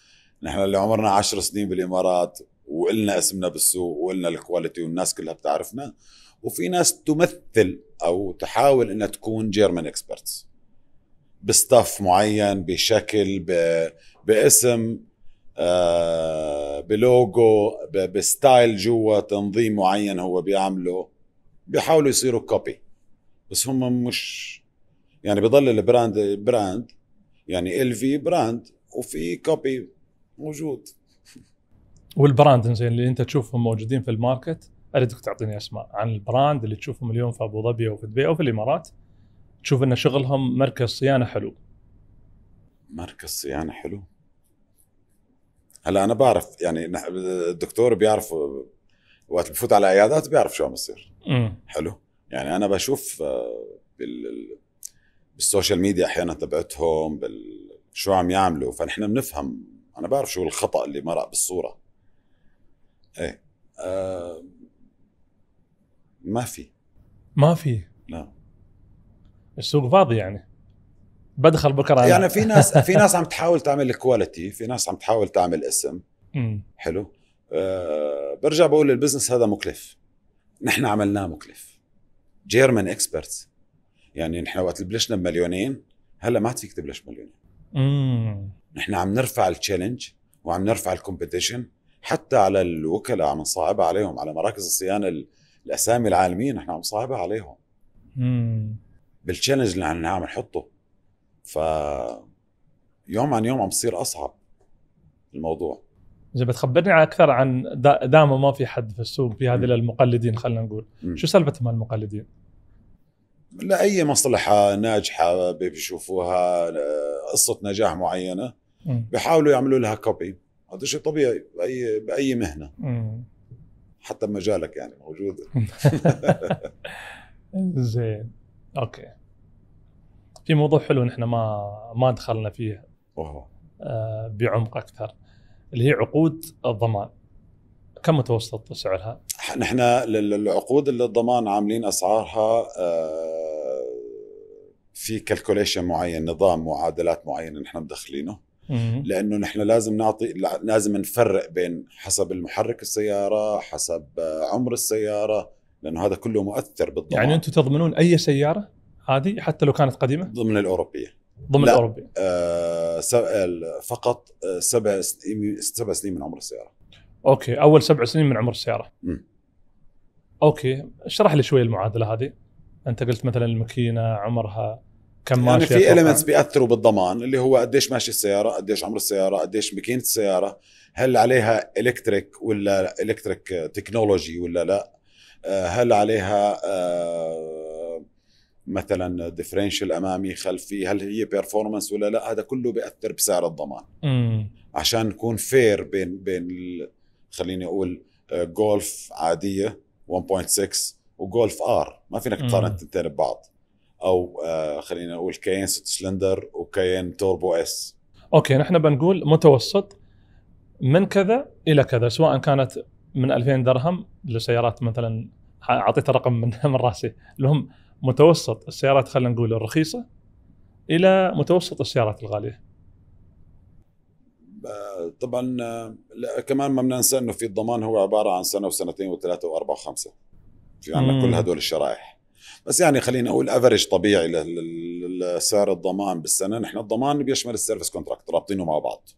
نحن اللي عمرنا عشر سنين بالامارات وقلنا اسمنا بالسوق وقلنا الكواليتي والناس كلها بتعرفنا وفي ناس تمثل او تحاول انها تكون جيرمان اكسبرتس بستاف معين بشكل ب... باسم آه بلوجو ب... بستايل جوا تنظيم معين هو بيعمله بيحاولوا يصيروا كوبي بس هم مش يعني بضل البراند براند يعني ال في براند وفي كوبي موجود والبراند زين اللي انت تشوفهم موجودين في الماركت اريدك تعطيني اسماء عن البراند اللي تشوفهم اليوم في ابو ظبي او في دبي او في الامارات تشوف ان شغلهم مركز صيانه حلو مركز صيانه حلو هلا انا بعرف يعني الدكتور بيعرف وقت بفوت على عيادات بيعرف شو عم يصير حلو يعني انا بشوف آه، بال بالسوشيال ميديا احيانا تبعتهم بال شو عم يعملوا فنحن بنفهم انا بعرف شو الخطا اللي مرق بالصوره ايه آه ما في ما في لا السوق فاضي يعني بدخل بكره يعني في ناس في <laughs> ناس عم تحاول تعمل كواليتي في ناس عم تحاول تعمل اسم م. حلو آه برجع بقول البزنس هذا مكلف نحن عملناه مكلف جيرمان اكسبرتس يعني نحن وقت بلشنا بمليونين هلا ما عاد فيك تبلش مليونين نحن عم نرفع التشالنج وعم نرفع الكومبيتيشن حتى على الوكلاء عم نصعبها عليهم على مراكز الصيانه الاسامي العالميه نحن عم نصعبها عليهم بالتشالنج اللي عم نحطه ف يوم عن يوم عم بصير اصعب الموضوع اذا بتخبرني اكثر عن دائما ما في حد في السوق في هذه المقلدين خلينا نقول مم. شو سالفه مال المقلدين لا اي مصلحه ناجحه بيشوفوها قصه نجاح معينه بيحاولوا يعملوا لها كوبي هذا شيء طبيعي باي باي مهنه مم. حتى مجالك يعني موجود <laughs> زين اوكي في موضوع حلو نحن ما ما دخلنا فيه آه بعمق اكثر اللي هي عقود الضمان كم متوسط سعرها؟ نحن العقود اللي الضمان عاملين اسعارها آه في كالكوليشن معين نظام معادلات معينه نحن مدخلينه لانه نحن لازم نعطي لازم نفرق بين حسب المحرك السياره حسب آه، عمر السياره لانه هذا كله مؤثر بالضمان يعني انتم تضمنون اي سياره هذه حتى لو كانت قديمه ضمن الاوروبيه ضمن الاوروبيه آه فقط آه، سبع سبع سنين من عمر السياره اوكي اول سبع سنين من عمر السياره م. اوكي اشرح لي شوي المعادله هذه انت قلت مثلا الماكينه عمرها كم يعني في المنتس بياثروا بالضمان اللي هو قديش ماشي السياره قديش عمر السياره قديش ماكينه السياره هل عليها الكتريك ولا الكتريك تكنولوجي ولا لا آه، هل عليها آه، مثلا ديفرنشال امامي خلفي هل هي بيرفورمانس ولا لا هذا كله بياثر بسعر الضمان مم. عشان نكون فير بين بين خليني اقول جولف آه، عاديه 1.6 وجولف ار ما فينك تقارن التنتين ببعض او آه، خلينا نقول كيان 6 سلندر وكيان توربو اس اوكي نحن بنقول متوسط من كذا الى كذا سواء كانت من 2000 درهم لسيارات مثلا اعطيت رقم من <laughs> من راسي اللي هم متوسط السيارات خلينا نقول الرخيصه الى متوسط السيارات الغاليه آه، طبعا آه، كمان ما بننسى انه في الضمان هو عباره عن سنه وسنتين وثلاثه واربعه وخمسه في عندنا كل هدول الشرائح بس يعني خلينا اقول افرج طبيعي لسعر الضمان بالسنه نحن الضمان بيشمل السيرفيس كونتراكت رابطينه مع بعض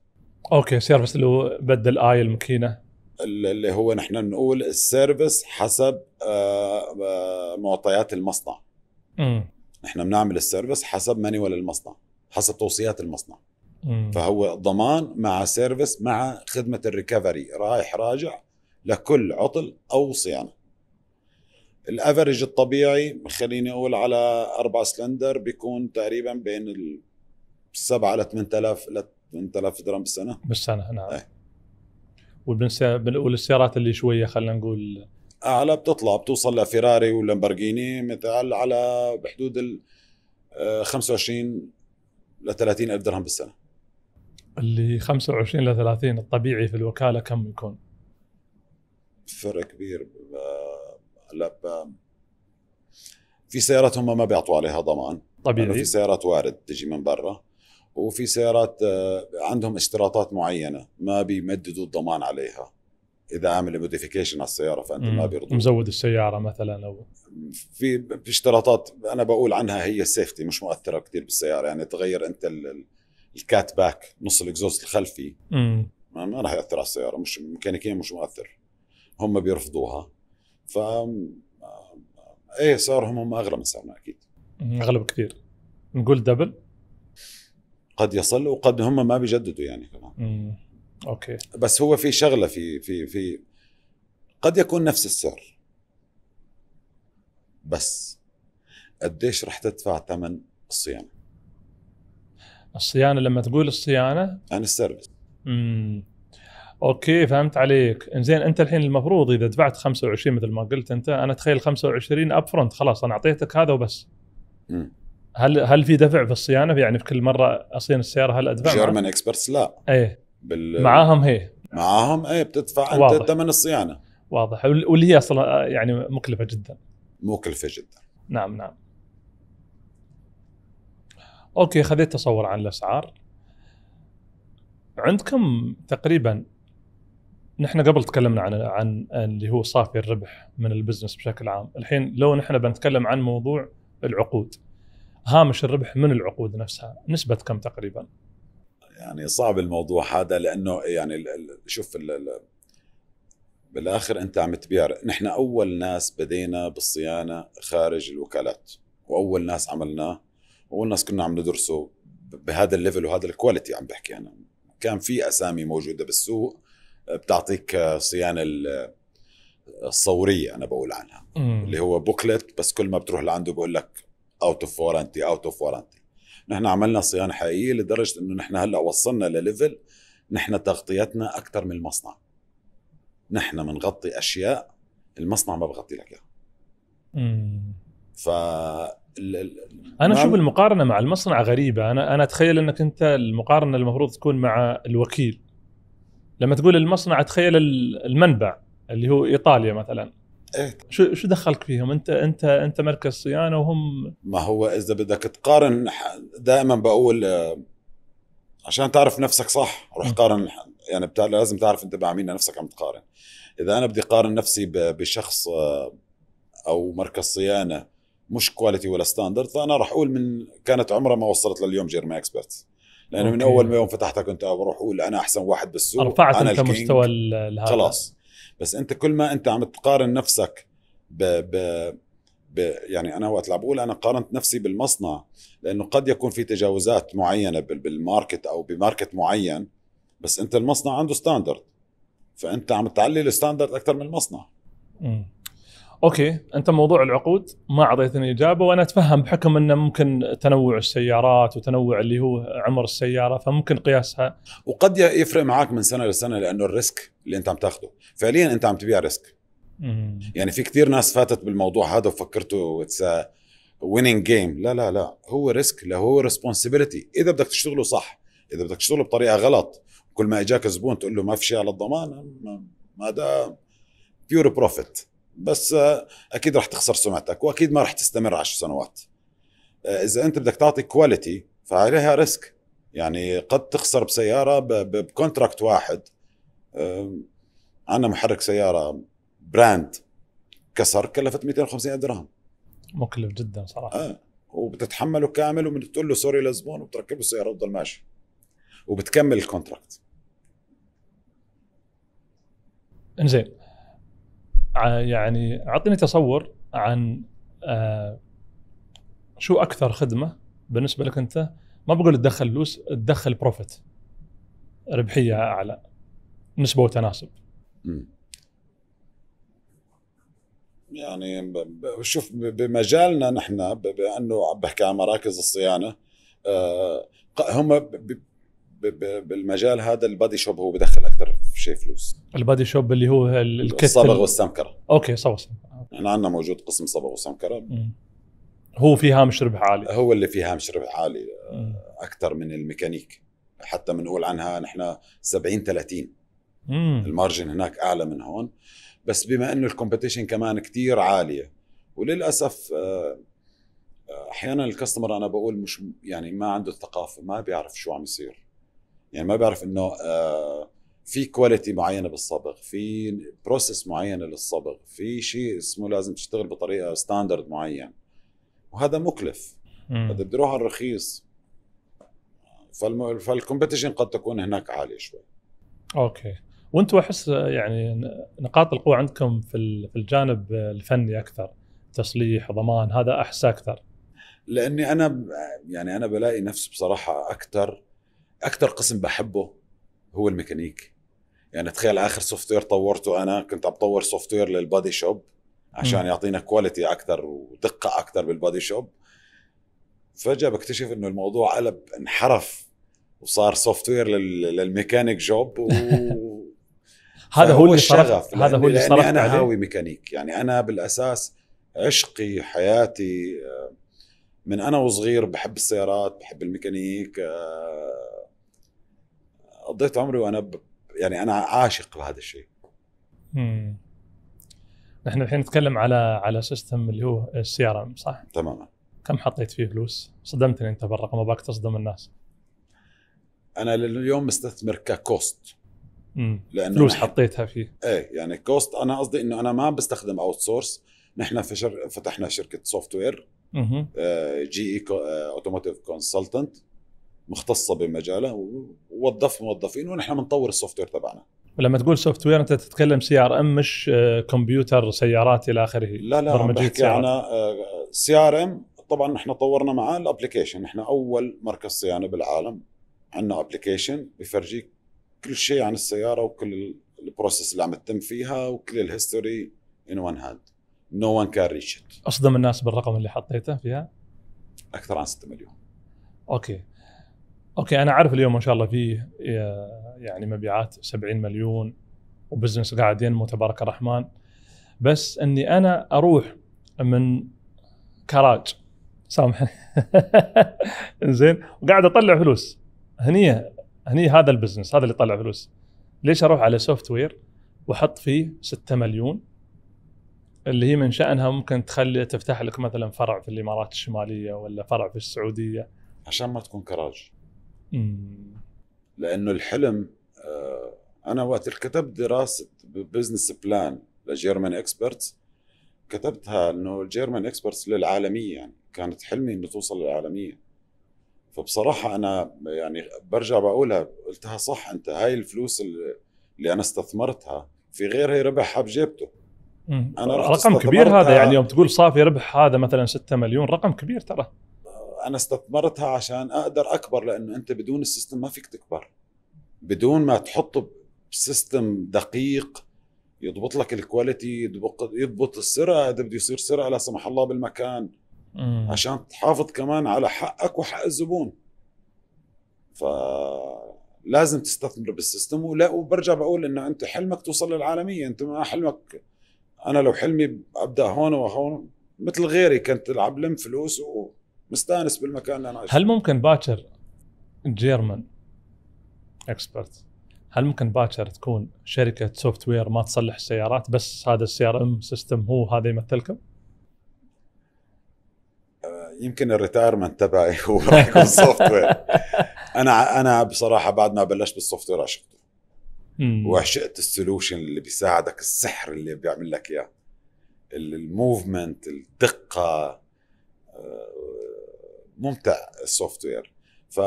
اوكي سيرفيس اللي هو بدل اي الماكينه اللي هو نحن نقول السيرفيس حسب آه، آه، معطيات المصنع امم نحن بنعمل السيرفيس حسب مانيوال المصنع حسب توصيات المصنع مم. فهو ضمان مع سيرفيس مع خدمه الريكفري رايح راجع لكل عطل او صيانه الافرج الطبيعي خليني اقول على اربع سلندر بيكون تقريبا بين ال 7 ل 8000 ل 8000 درهم بالسنه بالسنه نعم ايه. والسيارات اللي شويه خلينا نقول اعلى آه، بتطلع بتوصل لفيراري ولامبرجيني مثال على بحدود ال 25 ل 30 الف درهم بالسنه اللي 25 ل 30 الطبيعي في الوكاله كم يكون؟ فرق كبير آه، هلا في سيارات هم ما بيعطوا عليها ضمان طبيعي يعني في سيارات وارد تجي من برا وفي سيارات آه، عندهم اشتراطات معينه ما بيمددوا الضمان عليها اذا عامل موديفيكيشن على السياره فانت ما بيرضوا مزود السياره مثلا او في اشتراطات انا بقول عنها هي السيفتي مش مؤثره كثير بالسياره يعني تغير انت الكات باك نص الاكزوست الخلفي مم. ما راح ياثر على السياره مش ميكانيكيا مش مؤثر هم بيرفضوها ف ايه صار هم هم اغلى من سعرنا اكيد اغلى بكثير نقول دبل قد يصل وقد هم ما بيجددوا يعني كمان اوكي بس هو في شغله في في في قد يكون نفس السعر بس قديش رح تدفع ثمن الصيانه الصيانه لما تقول الصيانه عن يعني السيرفيس اوكي فهمت عليك انزين انت الحين المفروض اذا دفعت 25 مثل ما قلت انت انا تخيل 25 اب فرونت خلاص انا اعطيتك هذا وبس م. هل هل في دفع في الصيانه يعني في كل مره اصين السياره هل ادفع جيرمان اكسبرتس لا ايه بال... معاهم هي معاهم ايه بتدفع انت ثمن الصيانه واضح واللي هي اصلا يعني مكلفه جدا مكلفه جدا نعم نعم اوكي خذيت تصور عن الاسعار عندكم تقريبا نحن قبل تكلمنا عن عن اللي هو صافي الربح من البزنس بشكل عام، الحين لو نحن بنتكلم عن موضوع العقود هامش الربح من العقود نفسها نسبة كم تقريبا؟ يعني صعب الموضوع هذا لانه يعني شوف بالاخر انت عم تبيع نحن اول ناس بدينا بالصيانه خارج الوكالات واول ناس عملناه واول ناس كنا عم ندرسه بهذا الليفل وهذا الكواليتي عم بحكي انا كان في اسامي موجوده بالسوق بتعطيك صيانه الصوريه انا بقول عنها مم. اللي هو بوكلت بس كل ما بتروح لعنده بقول لك اوت اوف وارنتي اوت اوف وارنتي نحن عملنا صيانه حقيقيه لدرجه انه نحن هلا وصلنا لليفل نحن تغطيتنا اكثر من المصنع نحن بنغطي اشياء المصنع ما بغطي لك اياها ف انا اشوف المقارنه مع المصنع غريبه انا انا اتخيل انك انت المقارنه المفروض تكون مع الوكيل لما تقول المصنع تخيل المنبع اللي هو ايطاليا مثلا إيه؟ شو شو دخلك فيهم انت انت انت مركز صيانه وهم ما هو اذا بدك تقارن دائما بقول آه، عشان تعرف نفسك صح روح قارن يعني بتاع لازم تعرف انت مع مين نفسك عم تقارن اذا انا بدي قارن نفسي بشخص آه، او مركز صيانه مش كواليتي ولا ستاندرد فانا راح اقول من كانت عمرها ما وصلت لليوم جيرما اكسبرتس لانه أوكي. من اول ما يوم فتحتها كنت بروح اقول انا احسن واحد بالسوق رفعت انت مستوى الهذا خلاص بس انت كل ما انت عم تقارن نفسك ب, ب يعني انا وقت بقول انا قارنت نفسي بالمصنع لانه قد يكون في تجاوزات معينه بالماركت او بماركت معين بس انت المصنع عنده ستاندرد فانت عم تعلي الستاندرد اكثر من المصنع اوكي انت موضوع العقود ما اعطيتني اجابه وانا اتفهم بحكم انه ممكن تنوع السيارات وتنوع اللي هو عمر السياره فممكن قياسها وقد يفرق معك من سنه لسنه لانه الريسك اللي انت عم تاخده فعليا انت عم تبيع ريسك يعني في كثير ناس فاتت بالموضوع هذا وفكرته اتس ويننج جيم لا لا لا هو ريسك لا هو ريسبونسبيلتي اذا بدك تشتغله صح اذا بدك تشتغله بطريقه غلط كل ما اجاك زبون تقول له ما في شيء على الضمان ما هذا بيور بروفيت بس آه، اكيد رح تخسر سمعتك واكيد ما رح تستمر 10 سنوات آه، اذا انت بدك تعطي كواليتي فعليها ريسك يعني قد تخسر بسياره بكونتراكت واحد عندنا آه، محرك سياره براند كسر كلفت 250 درهم مكلف جدا صراحه آه. وبتتحمله كامل وبتقول له سوري للزبون وبتركب له السياره وبتضل ماشي وبتكمل الكونتراكت انزين آه، يعني اعطيني تصور عن آه شو اكثر خدمه بالنسبه لك انت ما بقول تدخل فلوس تدخل بروفيت ربحيه اعلى نسبه وتناسب يعني شوف بمجالنا نحن بانه عم بحكي عن مراكز الصيانه آه، هم بالمجال هذا البادي شوب هو بدخل اكثر شيء فلوس البادي شوب اللي هو الكت الصبغ والسمكره اوكي صبغ احنا عندنا موجود قسم صبغ وسمكره هو في هامش ربح عالي هو اللي في هامش ربح عالي آه، اكثر من الميكانيك حتى بنقول عنها نحن 70 30 المارجن هناك اعلى من هون بس بما انه الكومبيتيشن كمان كثير عاليه وللاسف آه، آه، احيانا الكاستمر انا بقول مش يعني ما عنده الثقافه ما بيعرف شو عم يصير يعني ما بيعرف انه في كواليتي معينه بالصبغ في بروسيس معينه للصبغ في شيء اسمه لازم تشتغل بطريقه ستاندرد معين وهذا مكلف هذا بده يروح على الرخيص فالم... فالكومبetition قد تكون هناك عاليه شوي اوكي وانتم احس يعني نقاط القوه عندكم في الجانب الفني اكثر تصليح ضمان هذا احس اكثر لاني انا يعني انا بلاقي نفسي بصراحه اكثر اكثر قسم بحبه هو الميكانيك يعني تخيل اخر سوفت وير طورته انا كنت عم طور سوفت وير للبادي شوب عشان م. يعطينا كواليتي اكثر ودقه اكثر بالبادي شوب فجاه بكتشف انه الموضوع قلب انحرف وصار سوفت وير للميكانيك جوب و... <laughs> هذا هو اللي هذا هو اللي صرفت انا هاوي ميكانيك يعني انا بالاساس عشقي حياتي آه، من انا وصغير بحب السيارات بحب الميكانيك آه، قضيت عمري وانا يعني انا عاشق لهذا الشيء امم نحن الحين نتكلم على على سيستم اللي هو السي ار ام صح؟ تماما كم حطيت فيه فلوس؟ صدمتني انت بالرقم ابغاك تصدم الناس انا لليوم مستثمر ككوست امم فلوس حطيتها فيه ايه يعني كوست انا قصدي انه انا ما بستخدم اوت سورس نحن في شر... فتحنا شركه سوفت وير جي اي اوتوموتيف كونسلتنت مختصه بمجاله ووظف موظفين ونحن بنطور السوفت وير تبعنا ولما تقول سوفت وير انت تتكلم سي ار ام مش آه، كمبيوتر سيارات الى اخره لا لا بحكي عن سي ار ام طبعا نحن طورنا معاه الابلكيشن نحن اول مركز صيانه بالعالم عندنا ابلكيشن بفرجيك كل شيء عن السياره وكل البروسيس اللي عم تتم فيها وكل الهيستوري ان وان هاند نو وان كان ريتش اصدم الناس بالرقم اللي حطيته فيها اكثر عن 6 مليون اوكي اوكي انا عارف اليوم ما شاء الله فيه يعني مبيعات 70 مليون وبزنس قاعد ينمو تبارك الرحمن بس اني انا اروح من كراج سامحني <laughs> زين وقاعد اطلع فلوس هني هني هذا البزنس هذا اللي يطلع فلوس ليش اروح على سوفت وير واحط فيه 6 مليون اللي هي من شانها ممكن تخلي تفتح لك مثلا فرع في الامارات الشماليه ولا فرع في السعوديه عشان ما تكون كراج لانه الحلم آه، انا وقت كتبت دراسه بزنس بلان لجيرمان اكسبرتس كتبتها انه الجيرمان اكسبرتس للعالميه يعني كانت حلمي انه توصل للعالميه فبصراحه انا يعني برجع بقولها قلتها صح انت هاي الفلوس اللي انا استثمرتها في غير هي ربحها بجيبته انا رقم كبير هذا يعني يوم تقول صافي ربح هذا مثلا 6 مليون رقم كبير ترى انا استثمرتها عشان اقدر اكبر لانه انت بدون السيستم ما فيك تكبر بدون ما تحطه بسيستم دقيق يضبط لك الكواليتي يضبط يضبط السرعه اذا بده يصير سرعه لا سمح الله بالمكان مم. عشان تحافظ كمان على حقك وحق الزبون فلازم تستثمر بالسيستم ولا وبرجع بقول انه انت حلمك توصل للعالميه انت ما حلمك انا لو حلمي ابدا هون وهون مثل غيري كنت العب لم فلوس و مستانس بالمكان اللي انا عايش هل ممكن باكر جيرمان اكسبرت هل ممكن باكر تكون شركه سوفت وير ما تصلح السيارات بس هذا السي ار ام سيستم هو هذا يمثلكم؟ آه، يمكن الريتايرمنت تبعي هو راح يكون سوفت <laughs> وير انا انا بصراحه بعد ما بلشت بالسوفت وير عشقته وعشقت السولوشن اللي بيساعدك السحر اللي بيعمل لك اياه الموفمنت الدقه آه، ممتع السوفت وير ف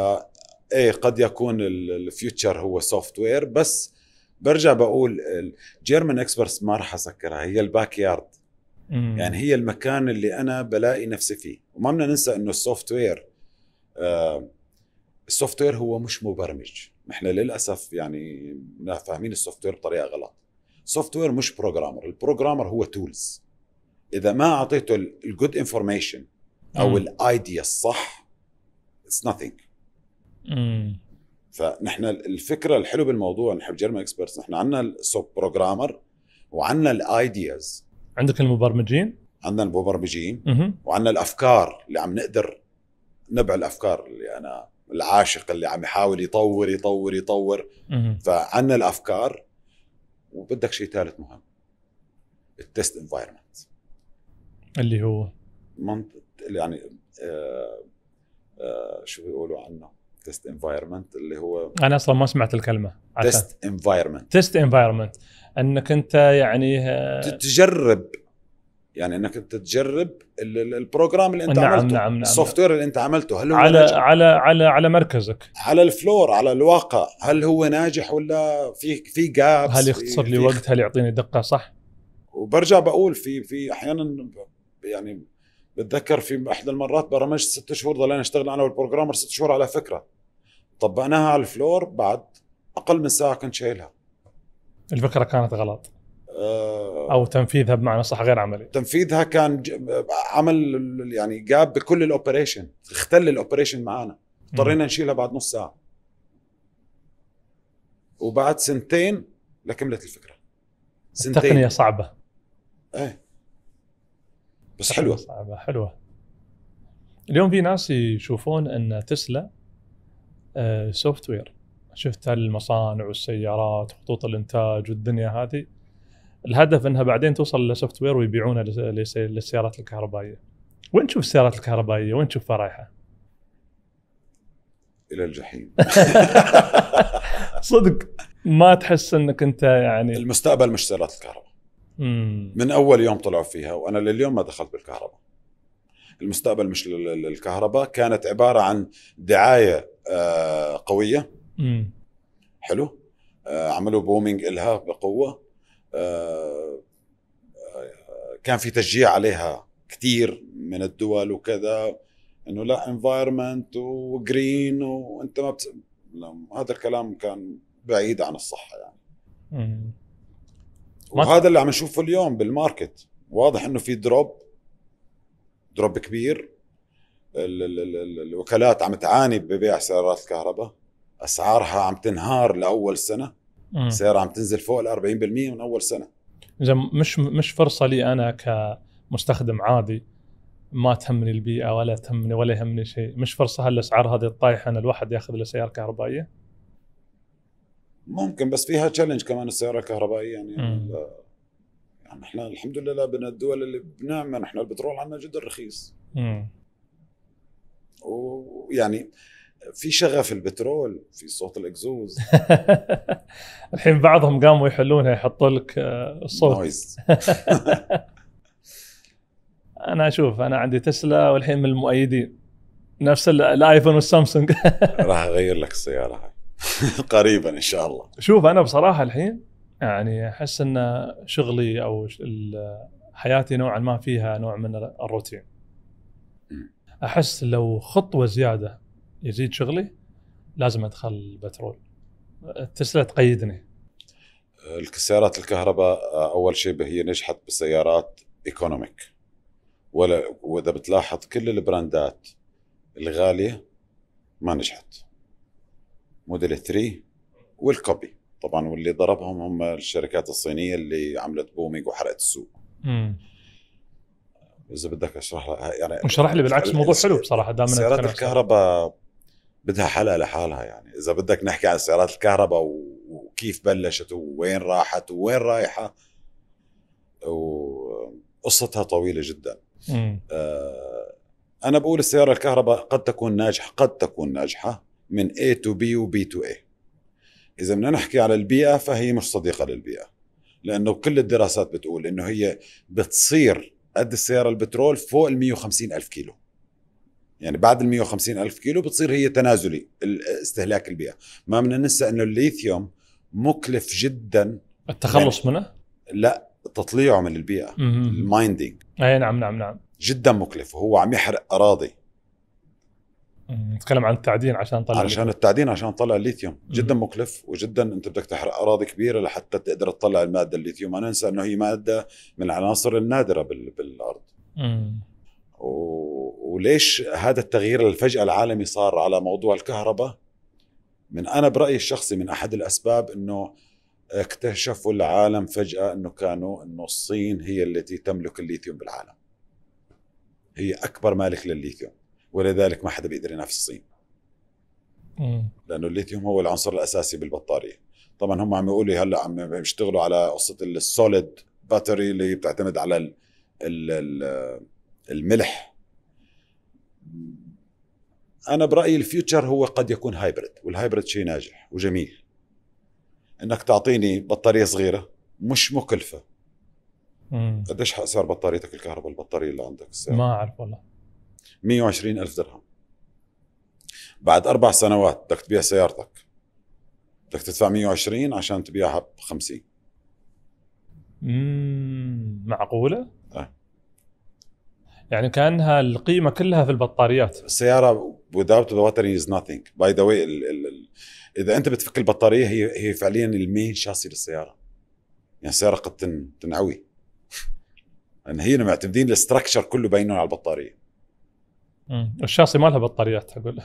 ايه قد يكون الفيوتشر هو سوفت وير بس برجع بقول الجيرمن اكسبرس ما راح اسكرها هي الباك يارد يعني هي المكان اللي انا بلاقي نفسي فيه وما بدنا ننسى انه السوفت وير آه السوفت وير هو مش مبرمج نحن للاسف يعني فاهمين السوفت وير بطريقه غلط السوفت وير مش بروجرامر البروجرامر هو تولز اذا ما اعطيته الجود انفورميشن او الايديا الصح اتس نثينج فنحن الفكره الحلو بالموضوع نحب جيرمان اكسبرتس نحن عندنا السوب بروجرامر وعندنا الايدياز عندك المبرمجين عندنا المبرمجين وعندنا الافكار اللي عم نقدر نبع الافكار اللي انا العاشق اللي عم يحاول يطور يطور يطور فعندنا الافكار وبدك شيء ثالث مهم التست انفايرمنت اللي هو منطق يعني آه، آه، شو بيقولوا عنه تيست انفايرمنت اللي هو انا اصلا ما سمعت الكلمه تيست انفايرمنت تيست انفايرمنت انك انت يعني آه، تجرب يعني انك انت تجرب البروجرام اللي انت نعم عملته نعم نعم, نعم. السوفت وير اللي انت عملته هل هو على ناجح؟ على على على مركزك على الفلور على الواقع هل هو ناجح ولا في في جابس هل يختصر لي وقت هل يعطيني دقه صح وبرجع بقول في في احيانا يعني بتذكر في احدى المرات برمجت ست شهور ضلينا نشتغل انا والبروجرامر ست شهور على فكره طبقناها على الفلور بعد اقل من ساعه كنت شايلها الفكره كانت غلط آه. او تنفيذها بمعنى صح غير عملي تنفيذها كان عمل يعني جاب بكل الاوبريشن اختل الاوبريشن معانا اضطرينا نشيلها بعد نص ساعه وبعد سنتين لكملت الفكره سنتين التقنيه صعبه ايه بس حلوه صعبه حلوه اليوم في ناس يشوفون ان تسلا آه سوفت وير شفت المصانع والسيارات وخطوط الانتاج والدنيا هذه الهدف انها بعدين توصل لسوفت وير ويبيعونه للسيارات الكهربائيه وين تشوف السيارات الكهربائيه وين تشوفها رايحه الى الجحيم <laughs> صدق ما تحس انك انت يعني المستقبل مش سيارات الكهرباء من اول يوم طلعوا فيها وانا لليوم ما دخلت بالكهرباء المستقبل مش للكهرباء كانت عباره عن دعايه آه، قويه حلو آه، عملوا بومينج الها بقوه آه، كان في تشجيع عليها كثير من الدول وكذا انه لا انفايرمنت وجرين وانت ما بت... هذا الكلام كان بعيد عن الصحه يعني وهذا اللي عم نشوفه اليوم بالماركت واضح انه في دروب دروب كبير الوكالات عم تعاني ببيع سيارات الكهرباء اسعارها عم تنهار لاول سنه السياره عم تنزل فوق ال 40% من اول سنه اذا مش مش فرصه لي انا كمستخدم عادي ما تهمني البيئه ولا تهمني ولا يهمني شيء مش فرصه هالاسعار هذه الطايحه ان الواحد ياخذ له سياره كهربائيه ممكن بس فيها تشالنج كمان السياره الكهربائيه يعني, يعني احنا الحمد لله من الدول اللي بنعمل احنا البترول عندنا جدا رخيص امم ويعني في شغف البترول في صوت الاكزوز <laughs> الحين بعضهم قاموا يحلونها يحطوا لك آه، الصوت نويز <laughs> انا اشوف انا عندي تسلا والحين من المؤيدين نفس الايفون والسامسونج <laughs> راح اغير لك السياره <laughs> قريبا ان شاء الله شوف انا بصراحه الحين يعني احس ان شغلي او حياتي نوعا ما فيها نوع من الروتين احس لو خطوه زياده يزيد شغلي لازم ادخل البترول التسلا تقيدني السيارات الكهرباء اول شيء هي نجحت بسيارات ايكونوميك ولا واذا بتلاحظ كل البراندات الغاليه ما نجحت موديل 3 والكوبي طبعا واللي ضربهم هم الشركات الصينيه اللي عملت بومينج وحرقت السوق امم اذا بدك اشرح لك يعني اشرح لي بالعكس الموضوع حلو بصراحه دائما سيارات الكهرباء بدها حلقه لحالها يعني اذا بدك نحكي عن سيارات الكهرباء وكيف بلشت ووين راحت ووين رايحه وقصتها طويله جدا امم آه انا بقول السياره الكهرباء قد تكون ناجحه قد تكون ناجحه من A to B و B to A إذا بدنا نحكي على البيئة فهي مش صديقة للبيئة لأنه كل الدراسات بتقول إنه هي بتصير قد السيارة البترول فوق ال 150 ألف كيلو يعني بعد ال 150 ألف كيلو بتصير هي تنازلي استهلاك البيئة ما بدنا ننسى إنه الليثيوم مكلف جدا التخلص يعني منه؟ لا تطليعه من البيئة المايندينج أي نعم نعم نعم جدا مكلف وهو عم يحرق أراضي نتكلم عن التعدين عشان نطلع عشان الليثيوم. التعدين عشان تطلع الليثيوم جدا مكلف وجدا انت بدك تحرق اراضي كبيره لحتى تقدر تطلع الماده الليثيوم ما ننسى انه هي ماده من العناصر النادره بالارض و... وليش هذا التغيير الفجأة العالمي صار على موضوع الكهرباء من أنا برأيي الشخصي من أحد الأسباب أنه اكتشفوا العالم فجأة أنه كانوا أنه الصين هي التي تملك الليثيوم بالعالم هي أكبر مالك للليثيوم ولذلك ما حدا بيقدر ينافس الصين إيه. لانه الليثيوم هو العنصر الاساسي بالبطاريه طبعا هم عم يقولوا هلا عم بيشتغلوا على قصه السوليد باتري اللي بتعتمد على الـ الـ الـ الملح انا برايي الفيوتشر هو قد يكون هايبرد والهايبرد شيء ناجح وجميل انك تعطيني بطاريه صغيره مش مكلفه إيه. قديش صار بطاريتك الكهرباء البطاريه اللي عندك السعر. ما اعرف والله 120 ألف درهم بعد أربع سنوات بدك تبيع سيارتك بدك تدفع 120 عشان تبيعها ب 50 اممم معقولة؟ أه. يعني كانها القيمة كلها في البطاريات السيارة without the battery is nothing by the way ال ال ال إذا أنت بتفك البطارية هي هي فعليا المين شاسي للسيارة يعني السيارة قد تن تنعوي لأن يعني هي معتمدين الاستراكشر كله باينون على البطارية الشاصي ما لها بطاريات اقول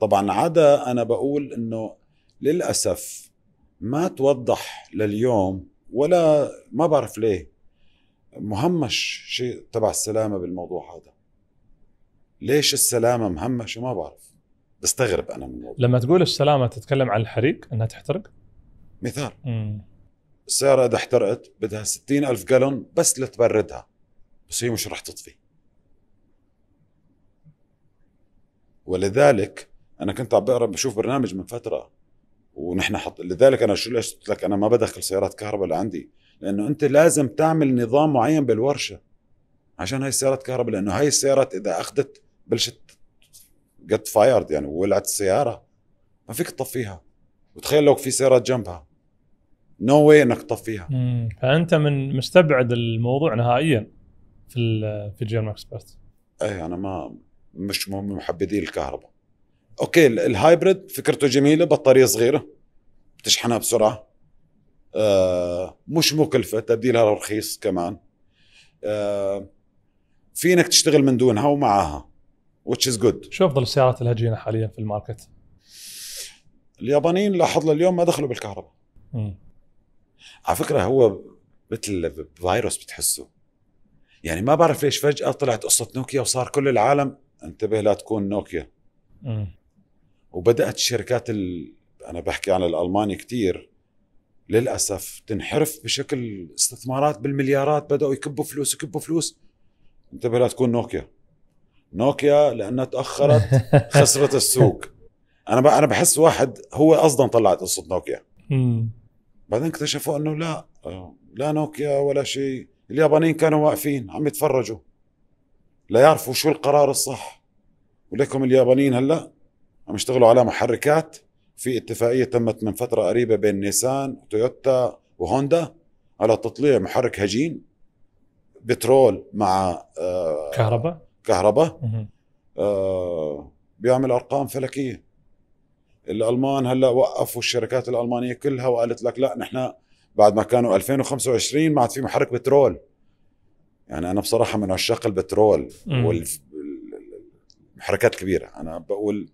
طبعا عاده انا بقول انه للاسف ما توضح لليوم ولا ما بعرف ليه مهمش شيء تبع السلامه بالموضوع هذا ليش السلامه مهمشه ما بعرف بستغرب انا من الموضوع لما تقول السلامه تتكلم عن الحريق انها تحترق مثال مم. السيارة إذا احترقت بدها 60 ألف جالون بس لتبردها بس هي مش رح تطفي ولذلك انا كنت عم بقرا بشوف برنامج من فتره ونحن حط لذلك انا شو ليش قلت لك انا ما بدخل سيارات كهرباء لعندي لانه انت لازم تعمل نظام معين بالورشه عشان هاي السيارات كهرباء لانه هاي السيارات اذا اخذت بلشت جت فايرد يعني ولعت السياره ما فيك تطفيها وتخيل لو في سيارات جنبها نو no واي انك تطفيها فانت من مستبعد الموضوع نهائيا في في الجير ماكس بارت اي انا ما مش من محبذي الكهرباء اوكي الهايبرد فكرته جميله بطاريه صغيره بتشحنها بسرعه آه مش مكلفه تبديلها رخيص كمان آه في انك تشتغل من دونها ومعها which is good شو افضل السيارات الهجينه حاليا في الماركت؟ اليابانيين لاحظ لليوم ما دخلوا بالكهرباء على فكره هو مثل فيروس بتحسه يعني ما بعرف ليش فجاه طلعت قصه نوكيا وصار كل العالم انتبه لا تكون نوكيا م. وبدات الشركات ال... انا بحكي عن الالماني كثير للاسف تنحرف بشكل استثمارات بالمليارات بداوا يكبوا فلوس يكبوا فلوس انتبه لا تكون نوكيا نوكيا لانها تاخرت <laughs> خسرت السوق انا انا بحس واحد هو اصلا طلعت قصه نوكيا م. بعدين اكتشفوا انه لا آه، لا نوكيا ولا شيء اليابانيين كانوا واقفين عم يتفرجوا لا يعرفوا شو القرار الصح ولكم اليابانيين هلا عم يشتغلوا على محركات في اتفاقيه تمت من فتره قريبه بين نيسان وتويوتا وهوندا على تطليع محرك هجين بترول مع آه كهرباء كهرباء آه بيعمل ارقام فلكيه الالمان هلا وقفوا الشركات الالمانيه كلها وقالت لك لا نحن بعد ما كانوا 2025 ما عاد في محرك بترول يعني انا بصراحه من عشاق البترول والحركات الكبيره انا بقول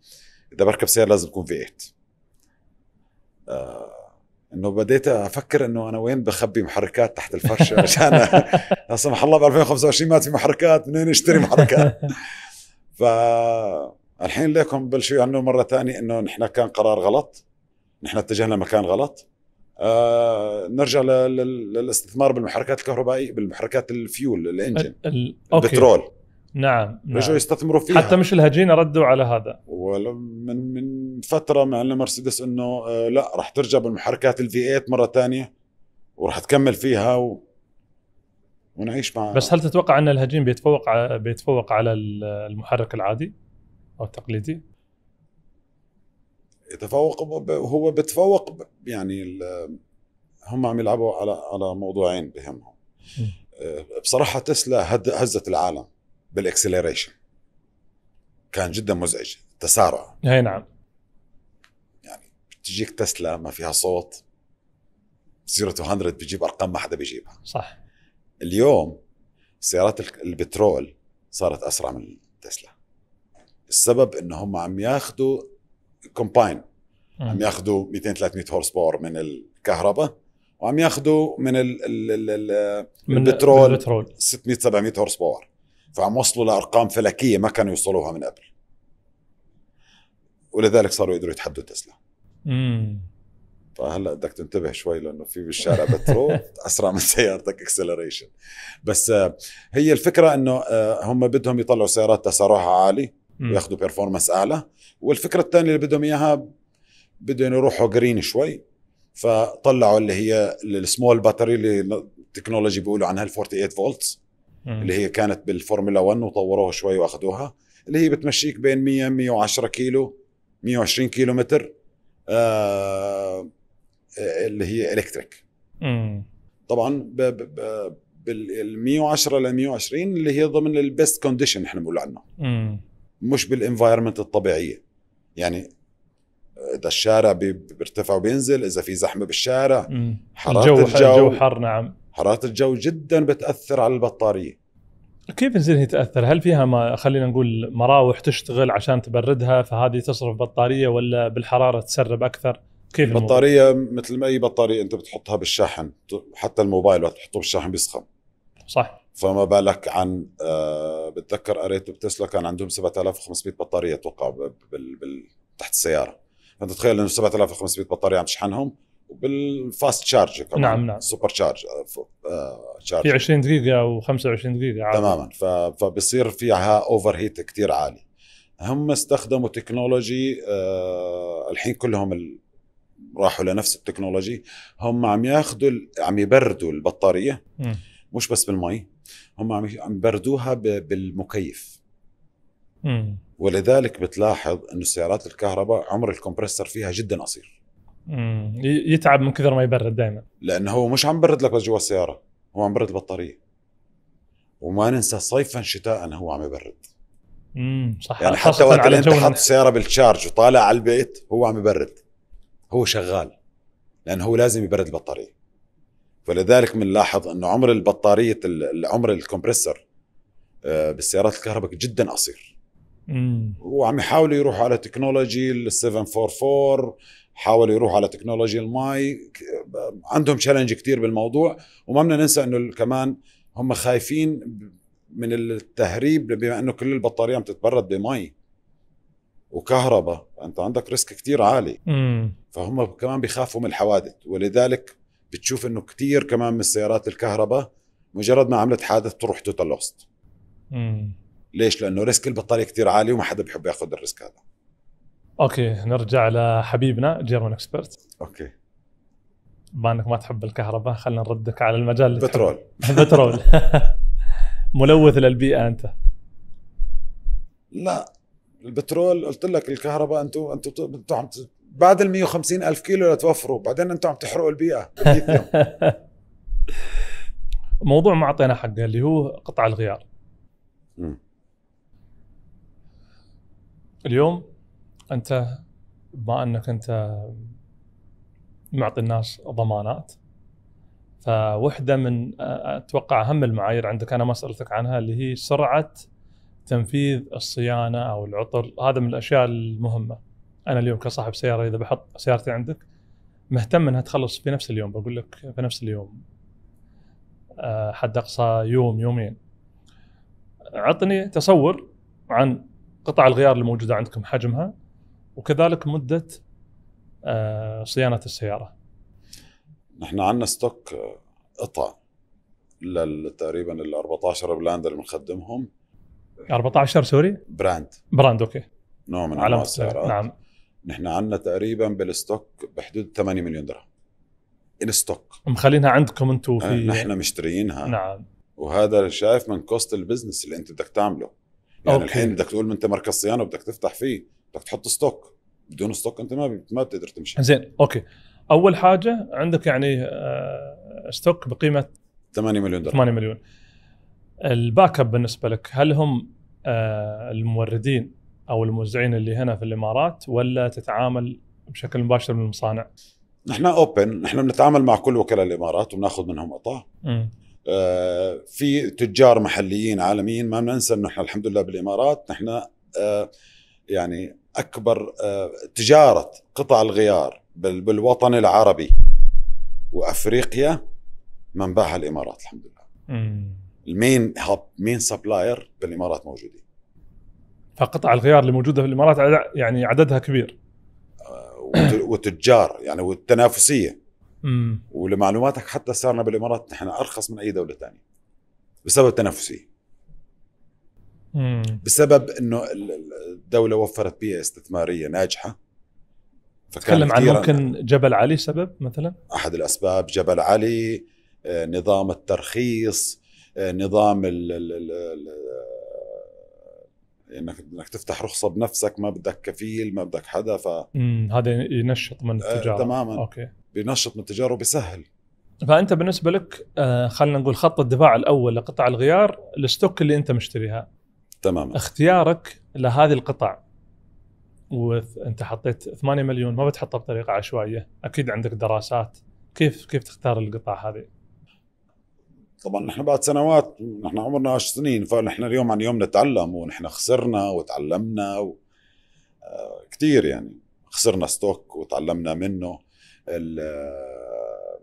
اذا بركب سياره لازم يكون في 8 آه انه بديت افكر انه انا وين بخبي محركات تحت الفرشه <laughs> عشان لا سمح الله ب 2025 ما في محركات منين اشتري محركات فالحين لكم بلشوا يعنوا مره ثانيه انه نحن كان قرار غلط نحن اتجهنا مكان غلط آه نرجع للاستثمار بالمحركات الكهربائية بالمحركات الفيول الانجن البترول نعم, نعم. رجعوا نعم. يستثمروا فيها حتى مش الهجينه ردوا على هذا من من فتره مع مرسيدس انه آه لا رح ترجع بالمحركات الفي 8 مره ثانيه ورح تكمل فيها و... ونعيش مع بس هل تتوقع ان الهجين بيتفوق على بيتفوق على المحرك العادي او التقليدي؟ يتفوق هو بتفوق يعني هم عم يلعبوا على على موضوعين بهمهم آه، بصراحه تسلا هزت العالم بالاكسلريشن كان جدا مزعج تسارع اي نعم يعني بتجيك تسلا ما فيها صوت 0 تو 100 بيجيب ارقام ما حدا بيجيبها صح اليوم سيارات البترول صارت اسرع من تسلا السبب انه هم عم ياخذوا كومباين عم ياخذوا 200 300 هورس باور من الكهرباء وعم ياخذوا من ال ال ال من البترول, 600 700 هورس باور فعم وصلوا لارقام فلكيه ما كانوا يوصلوها من قبل ولذلك صاروا يقدروا يتحدوا تسلا امم فهلا بدك تنتبه شوي لانه في بالشارع بترول <laughs> اسرع من سيارتك اكسلريشن بس آه، هي الفكره انه آه، هم بدهم يطلعوا سيارات تسارعها عالي وياخذوا بيرفورمانس اعلى والفكره الثانيه اللي بدهم اياها بدهم يروحوا جرين شوي فطلعوا اللي هي السمول باتري اللي التكنولوجي بيقولوا عنها ال 48 فولت اللي هي كانت بالفورمولا 1 وطوروها شوي واخذوها اللي هي بتمشيك بين 100 110 كيلو 120 كيلو متر آه اللي هي الكتريك طبعا بال 110 ل 120 اللي هي ضمن البيست كونديشن احنا بنقول عنها مش بالانفايرمنت الطبيعيه يعني اذا الشارع بيرتفع وبينزل اذا في زحمه بالشارع حراره الجو, الجو حر نعم حراره الجو جدا بتاثر على البطاريه كيف الزين هي تاثر؟ هل فيها ما خلينا نقول مراوح تشتغل عشان تبردها فهذه تصرف بطاريه ولا بالحراره تسرب اكثر؟ كيف البطاريه مثل ما اي بطاريه انت بتحطها بالشاحن حتى الموبايل وقت بتحطه بالشاحن بيسخن صح فما بالك عن آه، بتذكر قريت بتسلا كان عندهم 7500 بطاريه اتوقع بال... بال... تحت السياره فانت تخيل انه 7500 بطاريه عم تشحنهم وبالفاست تشارج كمان نعم نعم سوبر تشارج آه، آه، في 20 دقيقه او 25 دقيقه عادي. تماما فبصير فيها اوفر هيت كثير عالي هم استخدموا تكنولوجي آه الحين كلهم راحوا لنفس التكنولوجي هم عم ياخذوا عم يبردوا البطاريه م. مش بس بالمي هم عم يبردوها بالمكيف مم. ولذلك بتلاحظ انه سيارات الكهرباء عمر الكمبرسر فيها جدا قصير يتعب من كثر ما يبرد دائما لانه هو مش عم برد لك بس جوا السياره هو عم برد البطاريه وما ننسى صيفا شتاء هو عم يبرد امم صح يعني حتى وقت اللي انت حاط السياره بالتشارج وطالع على البيت هو عم يبرد هو شغال لانه هو لازم يبرد البطاريه ولذلك بنلاحظ انه عمر البطاريه عمر الكمبريسر آه، بالسيارات الكهرباء جدا قصير وعم يحاولوا يروحوا على تكنولوجي ال 744 حاولوا يروحوا على تكنولوجي الماي عندهم تشالنج كثير بالموضوع وما بدنا ننسى انه كمان هم خايفين من التهريب بما انه كل البطاريه عم تتبرد بمي وكهرباء انت عندك ريسك كثير عالي مم. فهم كمان بيخافوا من الحوادث ولذلك بتشوف انه كتير كمان من السيارات الكهرباء مجرد ما عملت حادث تروح توتال لوست ليش لانه ريسك البطاريه كتير عالي وما حدا بحب ياخذ الريسك هذا اوكي نرجع لحبيبنا جيرمان اكسبرت اوكي بما انك ما تحب الكهرباء خلينا نردك على المجال اللي بترول <laughs> بترول <laughs> ملوث للبيئه انت لا البترول قلت لك الكهرباء انتم انتم انتم عم بعد ال 150 ألف كيلو لتوفروا بعدين أنتم عم تحرقوا البيئة <laughs> موضوع ما أعطينا حقه اللي هو قطع الغيار اليوم أنت بما أنك أنت معطي الناس ضمانات فواحده من اتوقع اهم المعايير عندك انا ما سالتك عنها اللي هي سرعه تنفيذ الصيانه او العطر هذا من الاشياء المهمه انا اليوم كصاحب سياره اذا بحط سيارتي عندك مهتم انها تخلص في نفس اليوم بقول لك في نفس اليوم آه، حد اقصى يوم يومين عطني تصور عن قطع الغيار الموجوده عندكم حجمها وكذلك مده آه، صيانه السياره نحن عندنا ستوك آه، قطع تقريبا ال 14 بلاند اللي بنخدمهم 14 سوري براند براند اوكي نوع من انواع السيارات نعم نحن عندنا تقريبا بالستوك بحدود 8 مليون درهم الستوك مخلينها عندكم انتم آه، في نحن مشتريينها نعم وهذا شايف من كوست البزنس اللي انت بدك تعمله يعني أوكي. الحين بدك تقول انت مركز صيانه بدك تفتح فيه بدك تحط ستوك بدون ستوك انت ما ما بتقدر تمشي زين اوكي اول حاجه عندك يعني ستوك آه، بقيمه 8 مليون درهم 8 مليون الباك اب بالنسبه لك هل هم آه، الموردين او الموزعين اللي هنا في الامارات ولا تتعامل بشكل مباشر من المصانع؟ نحن اوبن، نحن بنتعامل مع كل وكلاء الامارات وبناخذ منهم قطع. آه في تجار محليين عالميين ما بننسى انه نحن الحمد لله بالامارات نحن آه يعني اكبر آه تجاره قطع الغيار بالوطن العربي وافريقيا منبعها الامارات الحمد لله. مم. المين هاب مين سبلاير بالامارات موجودين. فقطع الغيار اللي موجوده في الامارات يعني عددها كبير وتجار يعني والتنافسيه امم ولمعلوماتك حتى صارنا بالامارات نحن ارخص من اي دوله ثانيه بسبب التنافسيه بسبب انه الدوله وفرت بيئه استثماريه ناجحه تكلم عن ممكن جبل علي سبب مثلا احد الاسباب جبل علي آه، نظام الترخيص آه، نظام ال ال ال انك انك تفتح رخصه بنفسك ما بدك كفيل ما بدك حدا ف هذا ينشط من آه، التجاره آه تماما اوكي بينشط من التجاره وبيسهل فانت بالنسبه لك آه خلينا نقول خط الدفاع الاول لقطع الغيار الستوك اللي انت مشتريها تماما اختيارك لهذه القطع وانت حطيت 8 مليون ما بتحطها بطريقه عشوائيه اكيد عندك دراسات كيف كيف تختار القطع هذه طبعا نحن بعد سنوات نحن عمرنا 10 سنين فنحن اليوم عن يوم نتعلم ونحن خسرنا وتعلمنا و... آه كثير يعني خسرنا ستوك وتعلمنا منه ال... آه،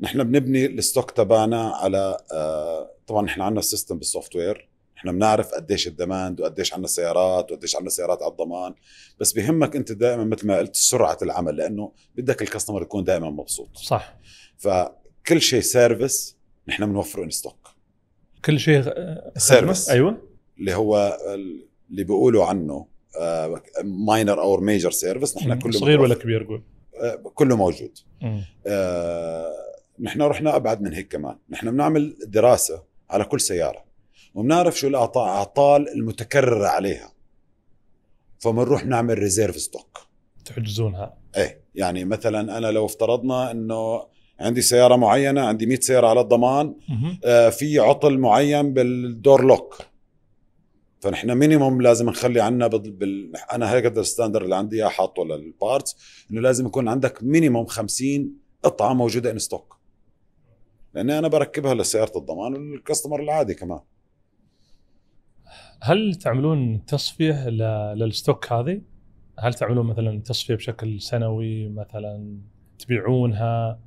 نحن بنبني الستوك تبعنا على آه طبعا نحن عندنا سيستم بالسوفت وير نحن بنعرف قديش الدماند وقديش عندنا سيارات وقديش عندنا سيارات على الضمان بس بهمك انت دائما مثل ما قلت سرعه العمل لانه بدك الكاستمر يكون دائما مبسوط صح فكل شيء سيرفيس نحن بنوفره ان ستوك كل شيء سيرفيس آه، ايوه اللي هو اللي بيقولوا عنه ماينر او ميجر سيرفيس نحن كله صغير ولا كبير قول آه، كله موجود آه، نحن رحنا ابعد من هيك كمان نحن بنعمل دراسه على كل سياره وبنعرف شو الاعطال المتكرره عليها فبنروح نعمل ريزيرف ستوك تحجزونها ايه يعني مثلا انا لو افترضنا انه عندي سياره معينه عندي 100 سياره على الضمان آه في عطل معين بالدور لوك فنحن مينيموم لازم نخلي عنا بال... بال... انا هيك الستاندر اللي عندي اياه حاطه للبارتس انه لازم يكون عندك مينيموم 50 قطعه موجوده ان ستوك لاني انا بركبها لسياره الضمان والكاستمر العادي كمان هل تعملون تصفيه ل... للستوك هذه؟ هل تعملون مثلا تصفيه بشكل سنوي مثلا تبيعونها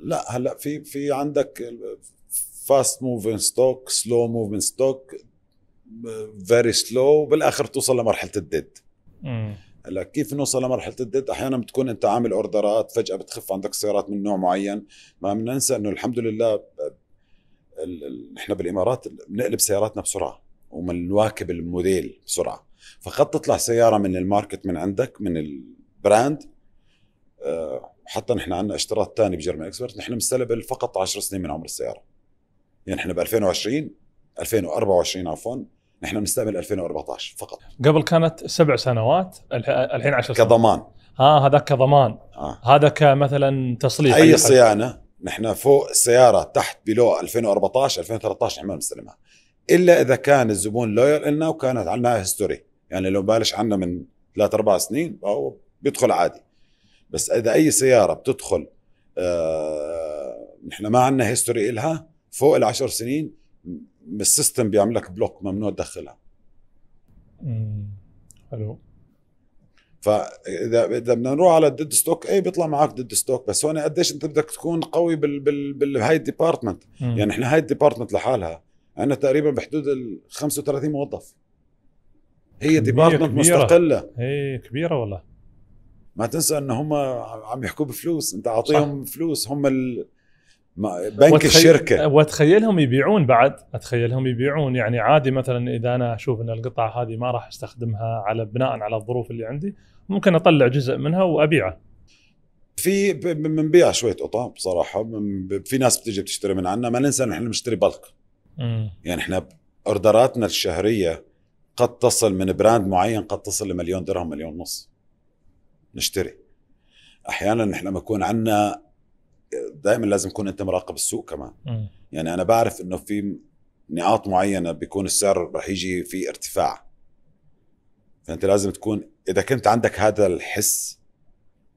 لا هلا في في عندك فاست موفين ستوك سلو موفين ستوك فيري سلو بالاخر توصل لمرحله الديد هلا كيف نوصل لمرحله الديد احيانا بتكون انت عامل اوردرات فجاه بتخف عندك سيارات من نوع معين ما بننسى انه الحمد لله نحن بالامارات بنقلب سياراتنا بسرعه ومنواكب الموديل بسرعه فقد تطلع سياره من الماركت من عندك من البراند آه حتى نحن عندنا اشتراط ثاني بجيرمان اكسبرت نحن مستلبل فقط 10 سنين من عمر السياره يعني نحن ب 2020 2024 عفوا نحن بنستقبل 2014 فقط قبل كانت سبع سنوات الحين 10 سنوات كضمان اه هذا كضمان آه. هذا كمثلا تصليح اي صيانه نحن فوق السياره تحت بلو 2014 2013 نحن ما بنستلمها الا اذا كان الزبون لويال لنا وكانت عندنا هيستوري يعني لو بالش عندنا من ثلاث اربع سنين أو بيدخل عادي بس اذا اي سياره بتدخل آه، نحن ما عندنا هيستوري إلها فوق العشر سنين السيستم بيعمل لك بلوك ممنوع تدخلها حلو فاذا اذا بدنا نروح على الديد ستوك اي بيطلع معك ديد ستوك بس هون قديش انت بدك تكون قوي بال بال بالهاي الديبارتمنت يعني احنا هاي الديبارتمنت لحالها عندنا تقريبا بحدود ال 35 موظف هي ديبارتمنت مستقله هي إيه، كبيره والله ما تنسى ان هم عم يحكوا بفلوس انت اعطيهم فلوس هم ال... بنك وتخي... الشركه واتخيلهم يبيعون بعد اتخيلهم يبيعون يعني عادي مثلا اذا انا اشوف ان القطعه هذه ما راح استخدمها على بناء على الظروف اللي عندي ممكن اطلع جزء منها وابيعه في بنبيع شويه قطع بصراحه في ناس بتيجي بتشتري من عنا ما ننسى ان احنا بنشتري بلك يعني احنا اوردراتنا الشهريه قد تصل من براند معين قد تصل لمليون درهم مليون ونص نشتري احيانا نحن لما يكون عندنا دائما لازم تكون انت مراقب السوق كمان م. يعني انا بعرف انه في نقاط معينه بيكون السعر رح يجي في ارتفاع فانت لازم تكون اذا كنت عندك هذا الحس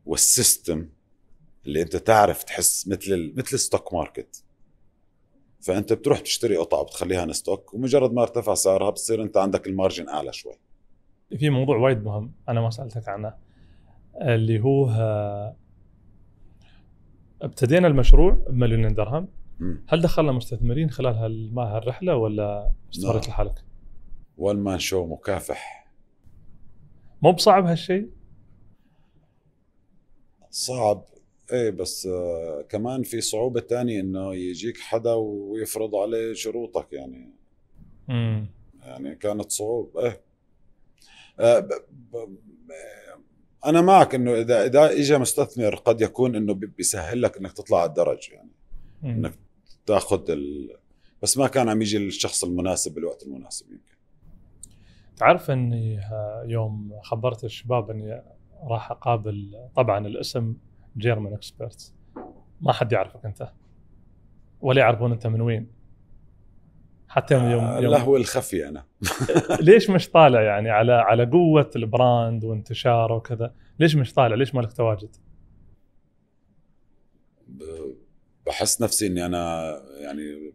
والسيستم اللي انت تعرف تحس مثل مثل الستوك ماركت فانت بتروح تشتري قطع وبتخليها نستوك ومجرد ما ارتفع سعرها بتصير انت عندك المارجن اعلى شوي في موضوع وايد مهم انا ما سالتك عنه اللي هو ابتدينا المشروع بمليونين درهم هل دخلنا مستثمرين خلال هالرحله ولا استمرت لحالك؟ وان مان شو مكافح مو بصعب هالشيء؟ صعب ايه بس آه كمان في صعوبة تانية انه يجيك حدا ويفرض عليه شروطك يعني مم. يعني كانت صعوبة ايه آه ب... ب... انا معك انه اذا اذا اجى مستثمر قد يكون انه بيسهل لك انك تطلع على الدرج يعني مم. انك تاخذ ال... بس ما كان عم يجي الشخص المناسب بالوقت المناسب يمكن تعرف اني يوم خبرت الشباب اني راح اقابل طبعا الاسم جيرمان اكسبرت ما حد يعرفك انت ولا يعرفون انت من وين حتى يوم يوم اللهو الخفي انا <laughs> ليش مش طالع يعني على على قوه البراند وانتشاره وكذا ليش مش طالع ليش مالك تواجد بحس نفسي اني انا يعني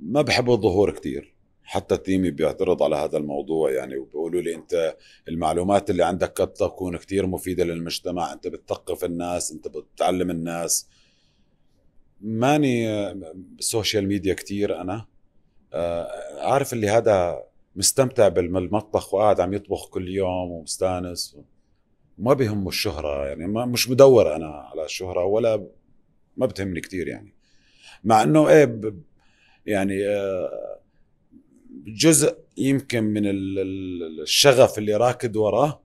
ما بحب الظهور كثير حتى تيمي بيعترض على هذا الموضوع يعني وبيقولوا لي انت المعلومات اللي عندك قد تكون كثير مفيده للمجتمع انت بتثقف الناس انت بتعلم الناس ماني سوشيال ميديا كتير انا آه، عارف اللي هذا مستمتع بالمطبخ وقاعد عم يطبخ كل يوم ومستانس وما بيهمه الشهرة يعني ما مش مدور أنا على الشهرة ولا ما بتهمني كتير يعني مع أنه إيه يعني آه، جزء يمكن من الشغف اللي راكد وراه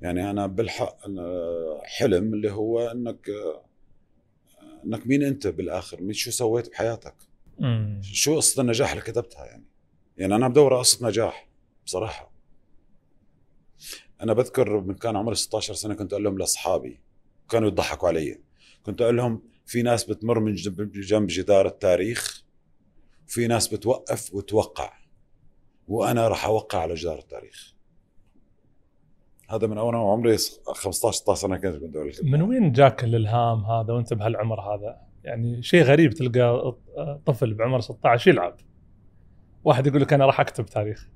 يعني أنا بالحق حلم اللي هو أنك آه، انك مين انت بالاخر مين شو سويت بحياتك مم. شو قصه النجاح اللي كتبتها يعني يعني انا بدور قصه نجاح بصراحه انا بذكر من كان عمري 16 سنه كنت اقول لهم لاصحابي كانوا يضحكوا علي كنت اقول لهم في ناس بتمر من جنب جدار التاريخ وفي ناس بتوقف وتوقع وانا راح اوقع على جدار التاريخ هذا من اول عمري 15 16 سنه كنت كنت اقول من وين جاك الالهام هذا وانت بهالعمر هذا؟ يعني شيء غريب تلقى طفل بعمر 16 يلعب واحد يقول لك انا راح اكتب تاريخ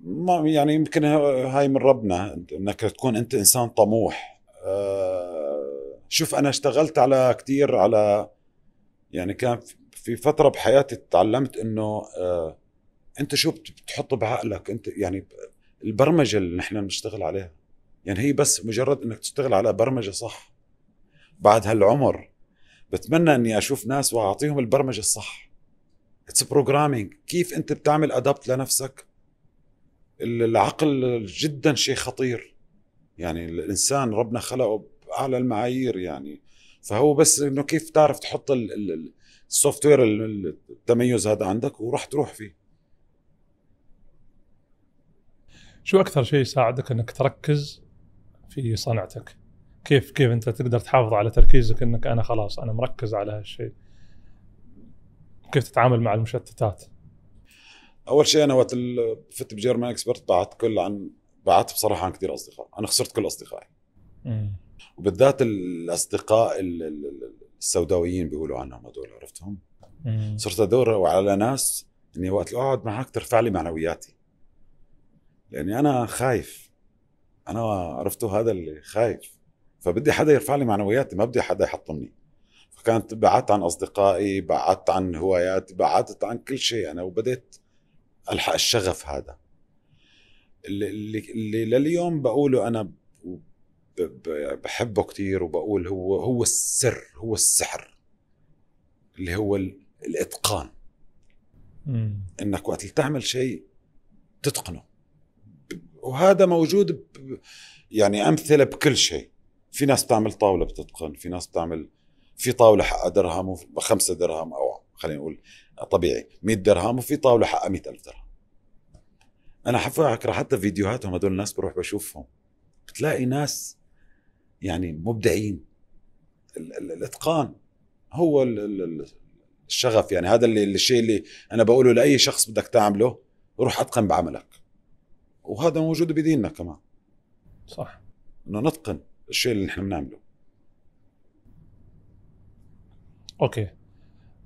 ما يعني يمكن هاي من ربنا انك تكون انت انسان طموح آه، شوف انا اشتغلت على كثير على يعني كان في فتره بحياتي تعلمت انه آه، انت شو بتحط بعقلك انت يعني البرمجه اللي نحن بنشتغل عليها يعني هي بس مجرد انك تشتغل على برمجه صح بعد هالعمر بتمنى اني اشوف ناس واعطيهم البرمجه الصح اتس بروجرامينج كيف انت بتعمل ادابت لنفسك العقل جدا شيء خطير يعني الانسان ربنا خلقه باعلى المعايير يعني فهو بس انه كيف تعرف تحط السوفت وير التميز هذا عندك وراح تروح فيه شو اكثر شيء يساعدك انك تركز في صنعتك؟ كيف كيف انت تقدر تحافظ على تركيزك انك انا خلاص انا مركز على هالشيء؟ كيف تتعامل مع المشتتات؟ اول شيء انا وقت فت بجيرمان اكسبرت بعت كل عن بعت بصراحه عن كثير اصدقاء، انا خسرت كل اصدقائي. وبالذات الاصدقاء السوداويين بيقولوا عنهم هذول عرفتهم؟ صرت ادور على ناس اني وقت اقعد آه، معك ترفع لي معنوياتي. لاني انا خايف انا عرفته هذا اللي خايف فبدي حدا يرفع لي معنوياتي ما بدي حدا يحطمني فكانت بعدت عن اصدقائي بعدت عن هواياتي بعدت عن كل شيء انا يعني، وبديت الحق الشغف هذا اللي, اللي لليوم بقوله انا بحبه كثير وبقول هو هو السر هو السحر اللي هو الاتقان انك وقت تعمل شيء تتقنه وهذا موجود ب... يعني امثله بكل شيء في ناس بتعمل طاوله بتتقن في ناس بتعمل في طاوله حقها درهم و5 درهم او خلينا نقول طبيعي 100 درهم وفي طاوله حقها 100000 درهم انا حفكر حتى فيديوهاتهم هدول الناس بروح بشوفهم بتلاقي ناس يعني مبدعين الاتقان هو الشغف يعني هذا اللي الشيء اللي انا بقوله لاي شخص بدك تعمله روح اتقن بعملك وهذا موجود بديننا كمان صح انه نتقن الشيء اللي نحن بنعمله اوكي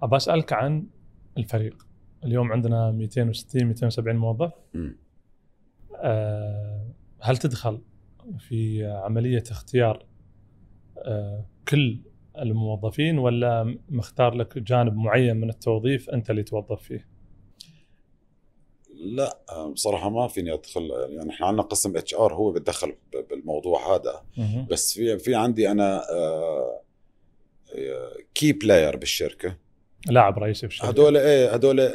ابى اسالك عن الفريق اليوم عندنا 260 270 موظف أه هل تدخل في عمليه اختيار أه كل الموظفين ولا مختار لك جانب معين من التوظيف انت اللي توظف فيه؟ لا بصراحه ما فيني ادخل يعني احنا عندنا قسم اتش ار هو بتدخل بالموضوع هذا بس في في عندي انا كي آه، بلاير بالشركه لاعب رئيسي بالشركه هدول ايه هدول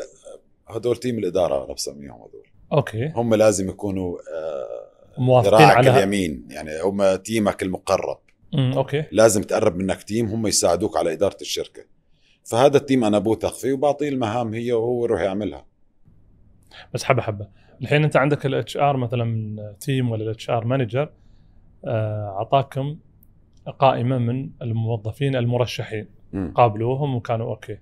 هدول تيم الاداره انا بسميهم هدول اوكي هم لازم يكونوا آه، موافقين على اليمين يعني هم تيمك المقرب اوكي لازم تقرب منك تيم هم يساعدوك على اداره الشركه فهذا التيم انا بوثق فيه وبعطيه المهام هي وهو يروح يعملها بس حبه حبه الحين انت عندك الاتش ار مثلا تيم ولا الاتش ار مانجر اعطاكم قائمه من الموظفين المرشحين م. قابلوهم وكانوا اوكي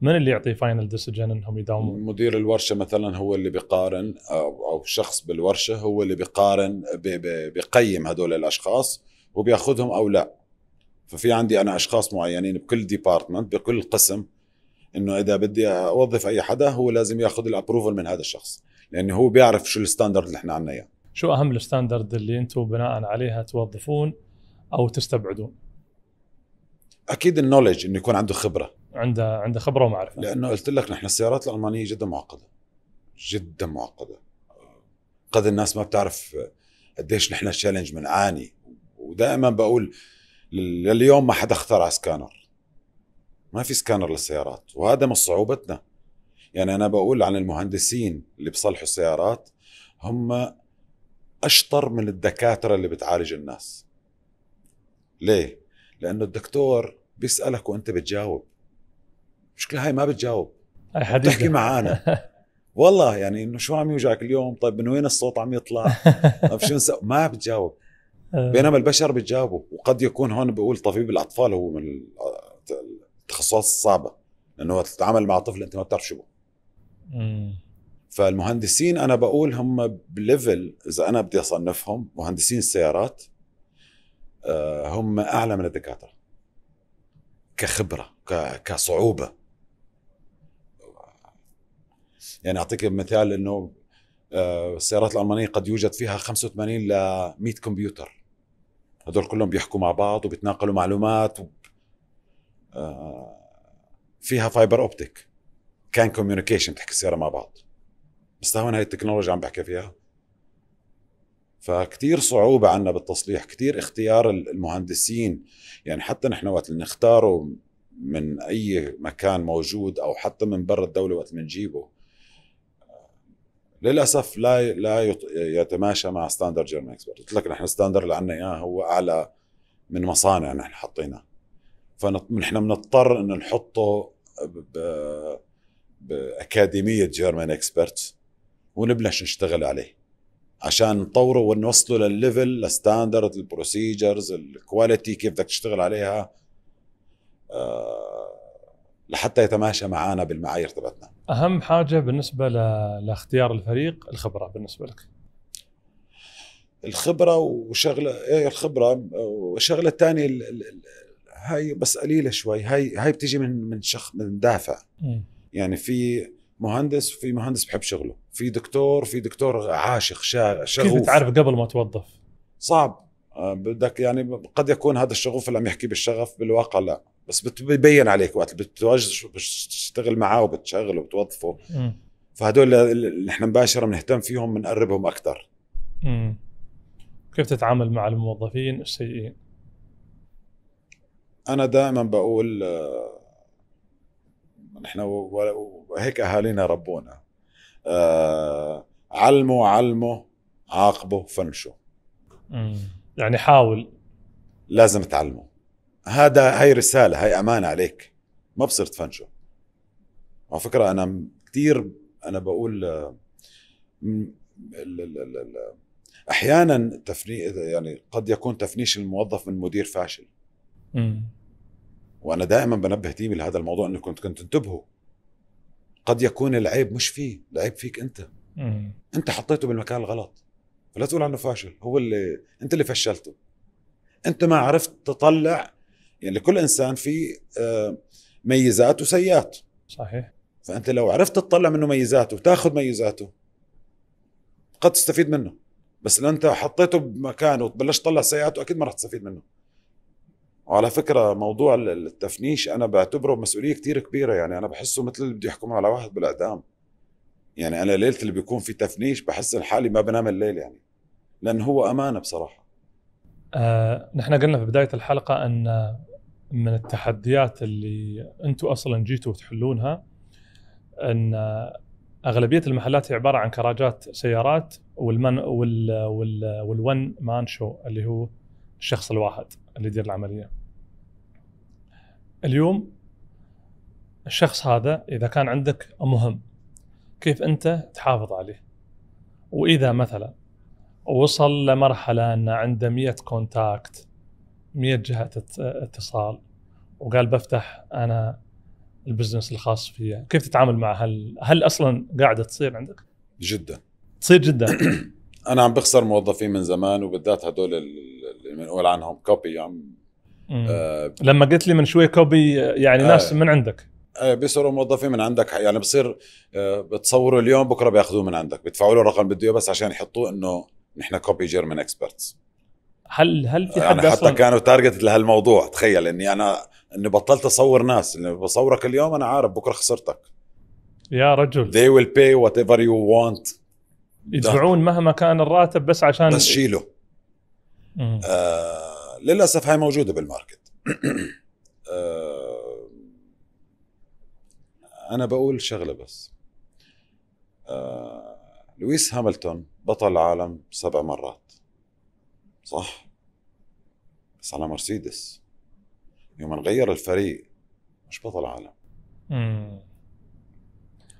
من اللي يعطي فاينل ديسيجن انهم يداومون؟ مدير الورشه مثلا هو اللي بيقارن او او شخص بالورشه هو اللي بيقارن بيقيم هذول الاشخاص وبياخذهم او لا. ففي عندي انا اشخاص معينين بكل ديبارتمنت بكل قسم انه اذا بدي اوظف اي حدا هو لازم ياخذ الابروفل من هذا الشخص لانه هو بيعرف شو الستاندرد اللي احنا عندنا اياه شو اهم الستاندرد اللي انتم بناء عليها توظفون او تستبعدون اكيد النولج انه يكون عنده خبره عنده عنده خبره ومعرفه لانه قلت لك نحن السيارات الالمانيه جدا معقده جدا معقده قد الناس ما بتعرف قديش نحن تشالنج بنعاني ودائما بقول لليوم ما حدا على سكانر ما في سكانر للسيارات وهذا من صعوبتنا يعني انا بقول عن المهندسين اللي بصلحوا السيارات هم اشطر من الدكاتره اللي بتعالج الناس ليه لانه الدكتور بيسالك وانت بتجاوب المشكله هاي ما بتجاوب بتحكي معانا <laughs> والله يعني انه شو عم يوجعك اليوم طيب من وين الصوت عم يطلع <laughs> طيب شو ما بتجاوب آه. بينما البشر بتجاوبوا وقد يكون هون بقول طبيب الاطفال هو من التخصصات الصعبه لانه تتعامل مع طفل انت ما بتعرف شو فالمهندسين انا بقول هم بليفل اذا انا بدي اصنفهم مهندسين السيارات آه، هم اعلى من الدكاتره كخبره كصعوبه يعني اعطيك مثال انه آه، السيارات الالمانيه قد يوجد فيها 85 ل 100 كمبيوتر هذول كلهم بيحكوا مع بعض وبيتناقلوا معلومات آه، فيها فايبر اوبتيك كان كوميونيكيشن بتحكي السياره مع بعض بس هون هاي التكنولوجيا عم بحكي فيها فكتير صعوبة عنا بالتصليح كتير اختيار المهندسين يعني حتى نحن وقت نختاره من أي مكان موجود أو حتى من برا الدولة وقت بنجيبه آه، للأسف لا لا يتماشى مع ستاندر جيرمان اكسبرت قلت لك نحن ستاندر اللي عندنا إياه هو أعلى من مصانع نحن حطيناه فنحن بنضطر انه نحطه باكاديميه جيرمان اكسبرتس ونبلش نشتغل عليه عشان نطوره ونوصله للليفل لستاندرد البروسيجرز الكواليتي كيف بدك تشتغل عليها آه، لحتى يتماشى معنا بالمعايير تبعتنا اهم حاجه بالنسبه ل... لاختيار الفريق الخبره بالنسبه لك الخبره وشغله ايه الخبره والشغله الثانيه هاي بس قليله شوي هاي هاي بتيجي من من شخ من دافع م. يعني في مهندس وفي مهندس بحب شغله في دكتور في دكتور عاشق شغوف كيف تعرف قبل ما توظف صعب آه، بدك يعني قد يكون هذا الشغوف اللي عم يحكي بالشغف بالواقع لا بس بتبين عليك وقت بتشتغل معاه وبتشغله وبتوظفه فهدول اللي نحن مباشره بنهتم فيهم بنقربهم اكثر امم كيف تتعامل مع الموظفين السيئين انا دائما بقول آه، نحن وهيك اهالينا ربونا آه علمه علمه عاقبه فنشه يعني حاول لازم تعلمه هذا هاي رساله هاي امانه عليك ما بصير تفنشه على فكره انا كثير انا بقول آه، احيانا تفني يعني قد يكون تفنيش الموظف من مدير فاشل وانا دائما بنبه تيمي لهذا الموضوع انكم كنت تنتبهوا قد يكون العيب مش فيه العيب فيك انت مم. انت حطيته بالمكان الغلط فلا تقول عنه فاشل هو اللي انت اللي فشلته انت ما عرفت تطلع يعني لكل انسان في آه، ميزات وسيئات صحيح فانت لو عرفت تطلع منه ميزاته وتاخذ ميزاته قد تستفيد منه بس لو انت حطيته بمكانه وبلشت تطلع سيئاته اكيد ما راح تستفيد منه وعلى فكرة موضوع التفنيش أنا بعتبره مسؤولية كتير كبيرة يعني أنا بحسه مثل اللي بده يحكموا على واحد بالإعدام يعني أنا ليلة اللي بيكون في تفنيش بحس حالي ما بنام الليل يعني لأن هو أمانة بصراحة آه، نحن قلنا في بداية الحلقة أن من التحديات اللي أنتم أصلا جيتوا تحلونها أن أغلبية المحلات هي عبارة عن كراجات سيارات والمن وال وال والون مان شو اللي هو الشخص الواحد اللي يدير العمليه اليوم الشخص هذا اذا كان عندك مهم كيف انت تحافظ عليه واذا مثلا وصل لمرحله ان عنده 100 كونتاكت 100 جهه اتصال وقال بفتح انا البزنس الخاص فيه كيف تتعامل مع هل هل اصلا قاعده تصير عندك جدا تصير جدا <clears throat> انا عم بخسر موظفين من زمان وبالذات هدول اللي بنقول عنهم كوبي عم آه لما قلت لي من شوي كوبي يعني آه ناس من عندك آه بيصيروا موظفين من عندك يعني بصير آه بتصوروا اليوم بكره بياخذوه من عندك بيدفعوا له الرقم بده بس عشان يحطوه انه نحن كوبي جيرمن اكسبرتس هل هل في حد يعني حتى كانوا تارجت لهالموضوع تخيل اني انا اني بطلت اصور ناس اني بصورك اليوم انا عارف بكره خسرتك يا رجل they will pay whatever you want يدفعون مهما كان الراتب بس عشان بس شيله آه للاسف هاي موجوده بالماركت <clears throat> آه، انا بقول شغله بس آه، لويس هاملتون بطل العالم سبع مرات صح بس على مرسيدس يوم غير الفريق مش بطل عالم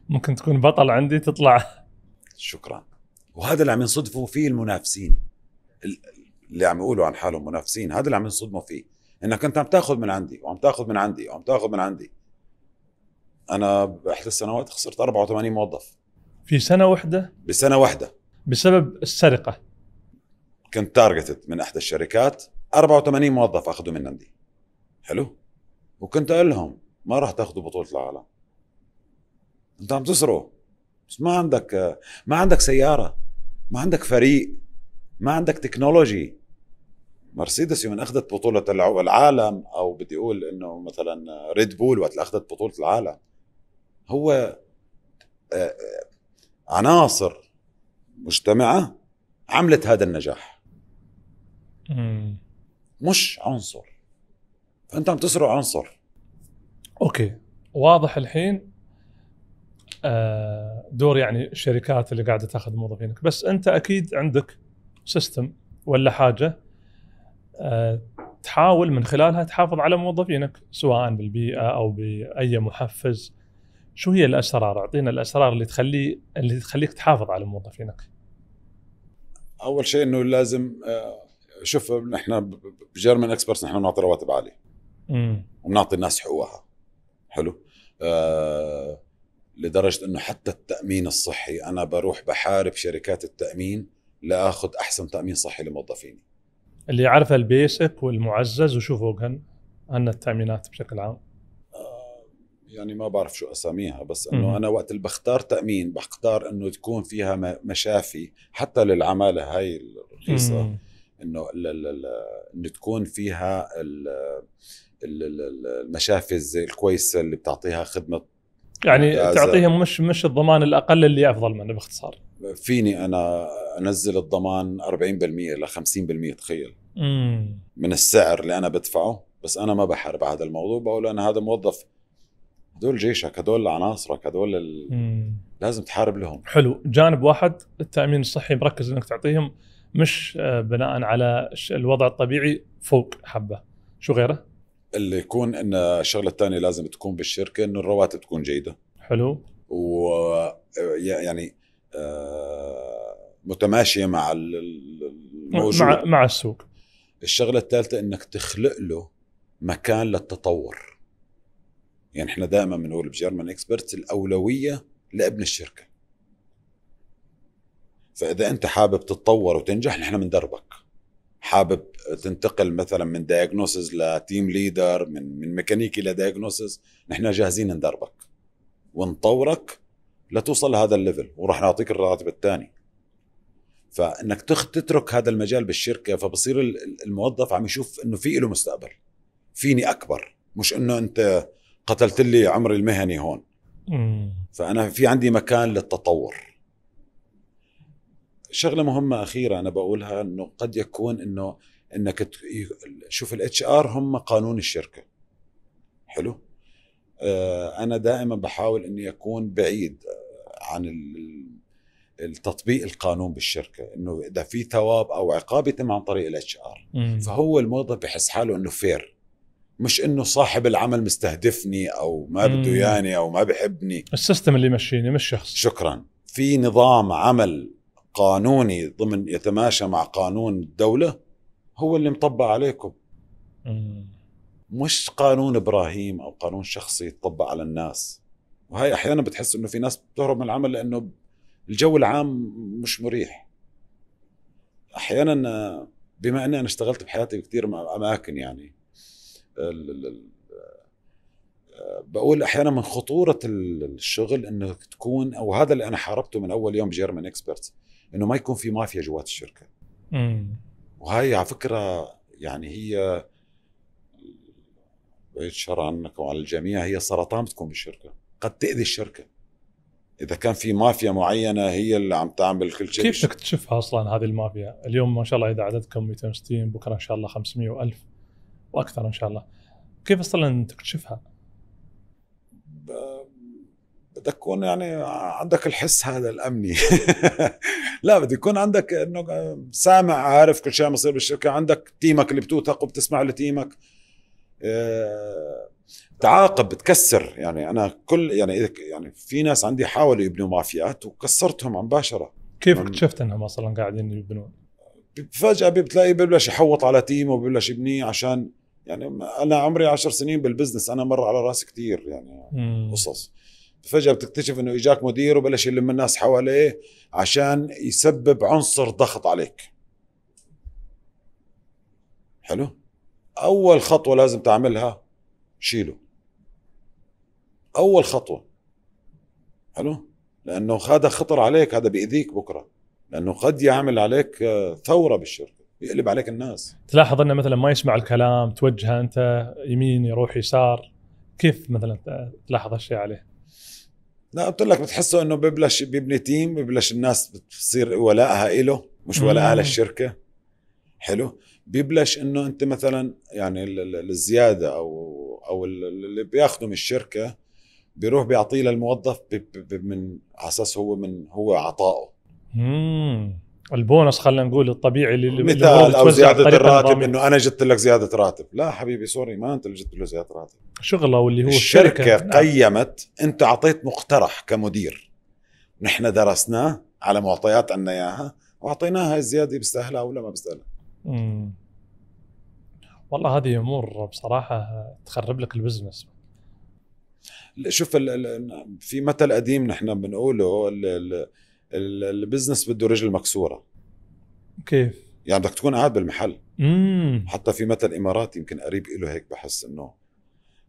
ممكن تكون بطل عندي تطلع شكرا وهذا اللي عم ينصدفوا فيه المنافسين اللي عم يقولوا عن حالهم منافسين هذا اللي عم ينصدموا فيه انك انت عم تاخذ من عندي وعم تاخذ من عندي وعم تاخذ من عندي انا باحدى السنوات خسرت 84 موظف في سنه واحده بسنه واحده بسبب السرقه كنت تارجتت من احدى الشركات 84 موظف اخذوا من عندي حلو وكنت اقول لهم ما راح تاخذوا بطوله العالم انت عم تسرقوا بس ما عندك ما عندك سياره ما عندك فريق ما عندك تكنولوجي مرسيدس يوم اخذت بطوله العالم او بدي اقول انه مثلا ريد بول وقت اخذت بطوله العالم هو آه، آه، عناصر مجتمعه عملت هذا النجاح مش عنصر فانت عم تسرق عنصر اوكي واضح الحين آه، دور يعني الشركات اللي قاعده تاخذ موظفينك بس انت اكيد عندك سيستم ولا حاجه تحاول من خلالها تحافظ على موظفينك سواء بالبيئه او باي محفز شو هي الاسرار اعطينا الاسرار اللي تخلي اللي تخليك تحافظ على موظفينك اول شيء انه لازم آه، شوف نحن بجيرمان اكسبرس نحن بنعطي رواتب عاليه وبنعطي الناس حقوقها حلو آه لدرجه انه حتى التامين الصحي انا بروح بحارب شركات التامين لاخذ احسن تامين صحي لموظفيني اللي يعرف البيسك والمعزز وشو فوقهن هن التامينات بشكل عام آه، يعني ما بعرف شو اساميها بس انه انا وقت اللي بختار تامين بختار انه تكون فيها مشافي حتى للعماله هاي الرخيصه انه انه تكون فيها المشافي الكويسه اللي بتعطيها خدمه يعني تعطيها مش مش الضمان الاقل اللي افضل منه باختصار فيني انا انزل الضمان 40% ل 50% تخيل من السعر اللي انا بدفعه بس انا ما بحارب هذا الموضوع بقول انا هذا موظف هدول جيشك هدول عناصرك هدول ال... لازم تحارب لهم حلو جانب واحد التامين الصحي مركز انك تعطيهم مش آه، بناء على الوضع الطبيعي فوق حبه شو غيره اللي يكون ان الشغله الثانيه لازم تكون بالشركه انه الرواتب تكون جيده حلو و آه، يعني آه، متماشيه مع الموجود مع, مع السوق الشغله الثالثه انك تخلق له مكان للتطور يعني احنا دائما بنقول بجيرمان اكسبرتس الاولويه لابن الشركه فاذا انت حابب تتطور وتنجح نحن بندربك حابب تنتقل مثلا من دايجنوسز لتيم ليدر من من ميكانيكي لدايجنوسز نحن جاهزين ندربك ونطورك لتوصل لهذا الليفل وراح نعطيك الراتب الثاني فانك تترك هذا المجال بالشركه فبصير الموظف عم يشوف انه في له مستقبل فيني اكبر مش انه انت قتلت لي عمري المهني هون فانا في عندي مكان للتطور شغله مهمه اخيره انا بقولها انه قد يكون انه انك شوف الاتش ار هم قانون الشركه حلو آه، انا دائما بحاول اني اكون بعيد آه، عن التطبيق القانون بالشركه انه اذا في ثواب او عقاب يتم عن طريق الاتش ار فهو الموظف بحس حاله انه فير مش انه صاحب العمل مستهدفني او ما بده اياني او ما بحبني السيستم اللي مشيني مش شخص شكرا في نظام عمل قانوني ضمن يتماشى مع قانون الدوله هو اللي مطبق عليكم مم. مش قانون ابراهيم او قانون شخصي يطبق على الناس وهي احيانا بتحس انه في ناس بتهرب من العمل لانه الجو العام مش مريح احيانا بما اني انا اشتغلت بحياتي بكثير مع اماكن يعني بقول احيانا من خطوره الشغل انه تكون او هذا اللي انا حاربته من اول يوم جيرمان اكسبرتس انه ما يكون في مافيا جوات الشركه امم وهي على فكره يعني هي الشر عنك وعلى الجميع هي سرطان بتكون بالشركه قد تاذي الشركه اذا كان في مافيا معينه هي اللي عم تعمل كل شيء كيف تكتشفها اصلا هذه المافيا اليوم ما شاء الله اذا عددكم 260 بكره ان شاء الله 500 و1000 واكثر ان شاء الله كيف اصلا تكتشفها بدك تكون يعني عندك الحس هذا الامني <laughs> لا بده يكون عندك انه سامع عارف كل شيء عم يصير بالشركه عندك تيمك اللي بتوثق وبتسمع لتيمك آه، تعاقب تكسر يعني انا كل يعني اذا يعني في ناس عندي حاولوا يبنوا مافيات وكسرتهم عن مباشره كيف اكتشفت انهم اصلا قاعدين يبنون؟ فجاه بتلاقي ببلش يحوط على تيم وببلش يبنيه عشان يعني انا عمري عشر سنين بالبزنس انا مر على راسي كثير يعني قصص فجاه بتكتشف انه اجاك مدير وبلش يلم الناس حواليه عشان يسبب عنصر ضغط عليك حلو اول خطوه لازم تعملها شيله اول خطوه حلو لانه هذا خطر عليك هذا بيأذيك بكره لانه قد يعمل عليك آه، ثوره بالشركه يقلب عليك الناس تلاحظ انه مثلا ما يسمع الكلام توجهه انت يمين يروح يسار كيف مثلا تلاحظ هالشيء عليه؟ لا قلت لك بتحسه انه ببلش بيبني تيم ببلش الناس بتصير ولائها إله مش ولائها للشركه حلو بيبلش انه انت مثلا يعني الزياده او او اللي بياخده من الشركه بيروح بيعطيه للموظف بي بي من على اساس هو من هو عطائه البونص خلينا نقول الطبيعي اللي مثال او زياده الراتب انه انا جبت لك زياده راتب لا حبيبي سوري ما انت اللي جبت له زياده راتب شغله واللي هو الشركه, الشركة نعم. قيمت نعم. انت اعطيت مقترح كمدير نحن درسناه على معطيات عنا اياها واعطيناها الزياده بيستاهلها ولا ما بيستاهلها والله هذه امور بصراحه تخرب لك البزنس شوف في مثل قديم نحن بنقوله البزنس بده رجل مكسوره كيف يعني بدك تكون قاعد بالمحل مم. حتى في مثل اماراتي يمكن قريب له هيك بحس انه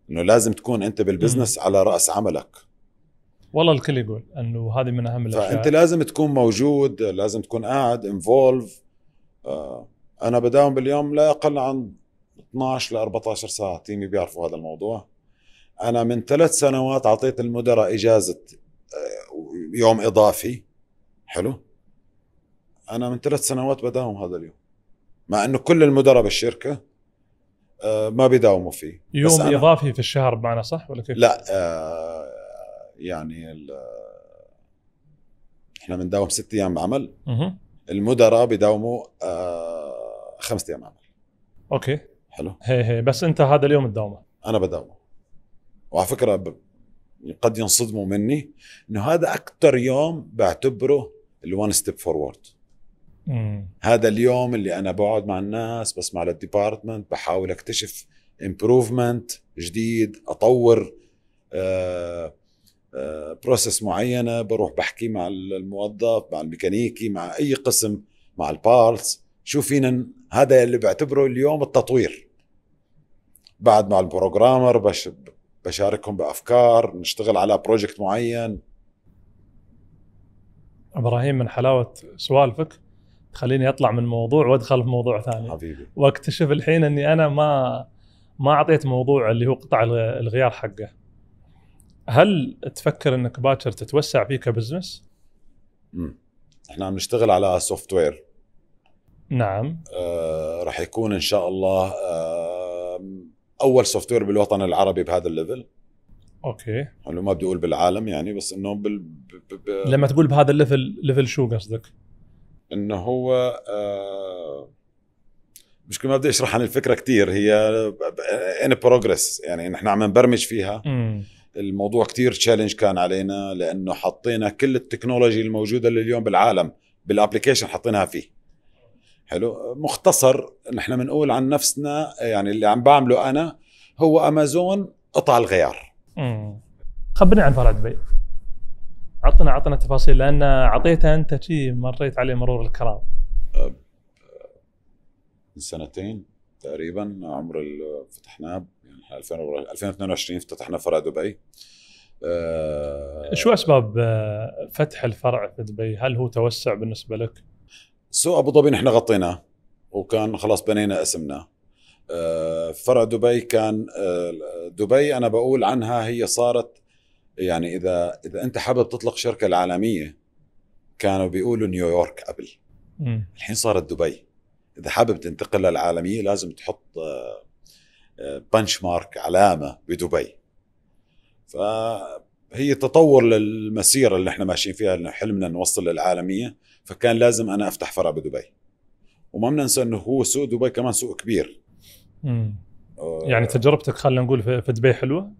انه لازم تكون انت بالبزنس مم. على راس عملك والله الكل يقول انه هذه من اهم الاشياء فانت لازم تكون موجود لازم تكون قاعد انفولف آه انا بداوم باليوم لا اقل عن 12 ل 14 ساعه تيمي بيعرفوا هذا الموضوع انا من ثلاث سنوات اعطيت المدراء اجازه آه، يوم اضافي حلو انا من ثلاث سنوات بداوم هذا اليوم مع انه كل المدراء بالشركه آه، ما بيداوموا فيه يوم اضافي في الشهر بمعنى صح ولا كيف؟ لا آه يعني احنا بنداوم ست ايام عمل المدراء بيداوموا آه خمسة ايام عمل اوكي حلو هي هي بس انت هذا اليوم تداومه انا بداومه وعلى فكره ب... قد ينصدموا مني انه هذا اكثر يوم بعتبره الوان ستيب فورورد هذا اليوم اللي انا بقعد مع الناس بسمع للديبارتمنت بحاول اكتشف امبروفمنت جديد اطور آه بروسس آه، معينه بروح بحكي مع الموظف مع الميكانيكي مع اي قسم مع البارتس شو فينا هذا اللي بعتبره اليوم التطوير بعد مع البروجرامر بش بشاركهم بافكار نشتغل على بروجكت معين ابراهيم من حلاوه سوالفك تخليني اطلع من موضوع وادخل في موضوع ثاني حبيبي واكتشف الحين اني انا ما ما اعطيت موضوع اللي هو قطع الغيار حقه هل تفكر انك باكر تتوسع فيه كبزنس؟ امم احنا عم نشتغل على سوفت وير نعم آه رح يكون ان شاء الله آه اول سوفت وير بالوطن العربي بهذا الليفل اوكي حلو ما بدي اقول بالعالم يعني بس انه بال... ب... ب... لما تقول بهذا الليفل ليفل شو قصدك؟ انه هو آه مش ما بدي اشرح عن الفكره كثير هي ان بروجريس يعني نحن عم نبرمج فيها م. الموضوع كثير تشالنج كان علينا لانه حطينا كل التكنولوجي الموجوده اللي اليوم بالعالم بالابلكيشن حطيناها فيه حلو مختصر نحن بنقول عن نفسنا يعني اللي عم بعمله انا هو امازون قطع الغيار امم خبرني عن فرع دبي عطنا عطنا تفاصيل لان اعطيتها انت شيء مريت عليه مرور الكرام من سنتين تقريبا عمر فتحناه يعني 2022 افتتحنا فرع دبي شو اسباب آه، فتح الفرع في دبي؟ هل هو توسع بالنسبه لك؟ سوق ابو ظبي نحن غطيناه وكان خلاص بنينا اسمنا آه، فرع دبي كان آه، دبي انا بقول عنها هي صارت يعني اذا اذا انت حابب تطلق شركه العالميه كانوا بيقولوا نيويورك قبل الحين صارت دبي اذا حابب تنتقل للعالميه لازم تحط بنش آه، مارك علامه بدبي فهي تطور للمسيره اللي احنا ماشيين فيها حلمنا نوصل للعالميه فكان لازم انا افتح فرع بدبي وما بننسى انه هو سوق دبي كمان سوق كبير امم يعني تجربتك خلينا نقول في دبي حلوه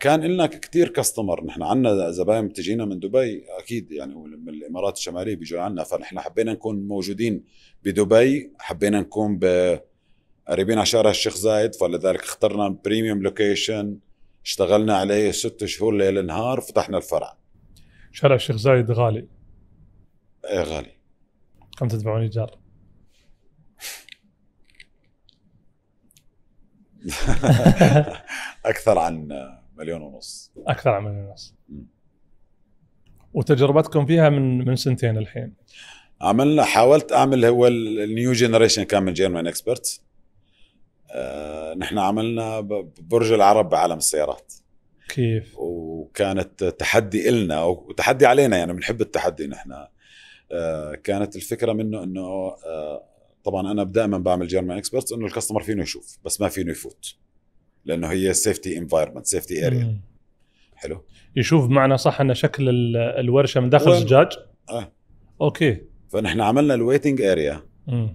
كان لنا كثير كاستمر نحن عندنا زباين بتجينا من دبي اكيد يعني من الامارات الشماليه بيجوا عندنا فنحن حبينا نكون موجودين بدبي حبينا نكون ب قريبين على شارع الشيخ زايد فلذلك اخترنا بريميوم لوكيشن اشتغلنا عليه ست شهور ليل نهار فتحنا الفرع شارع الشيخ زايد غالي ايه غالي كم تدفعون ايجار؟ <laughs> اكثر عن مليون ونص اكثر عن مليون ونص وتجربتكم فيها من من سنتين الحين عملنا حاولت اعمل هو النيو جنريشن كان من جيرمان اكسبرتس آه، نحن عملنا برج العرب بعالم السيارات كيف وكانت تحدي إلنا وتحدي علينا يعني بنحب التحدي نحن آه، كانت الفكره منه انه آه، طبعا انا دائما بعمل جيرمان اكسبرتس انه الكاستمر فينه يشوف بس ما فينه يفوت لانه هي سيفتي انفايرمنت سيفتي اريا حلو يشوف بمعنى صح انه شكل الورشه من داخل زجاج اه اوكي فنحن عملنا الويتنج اريا آه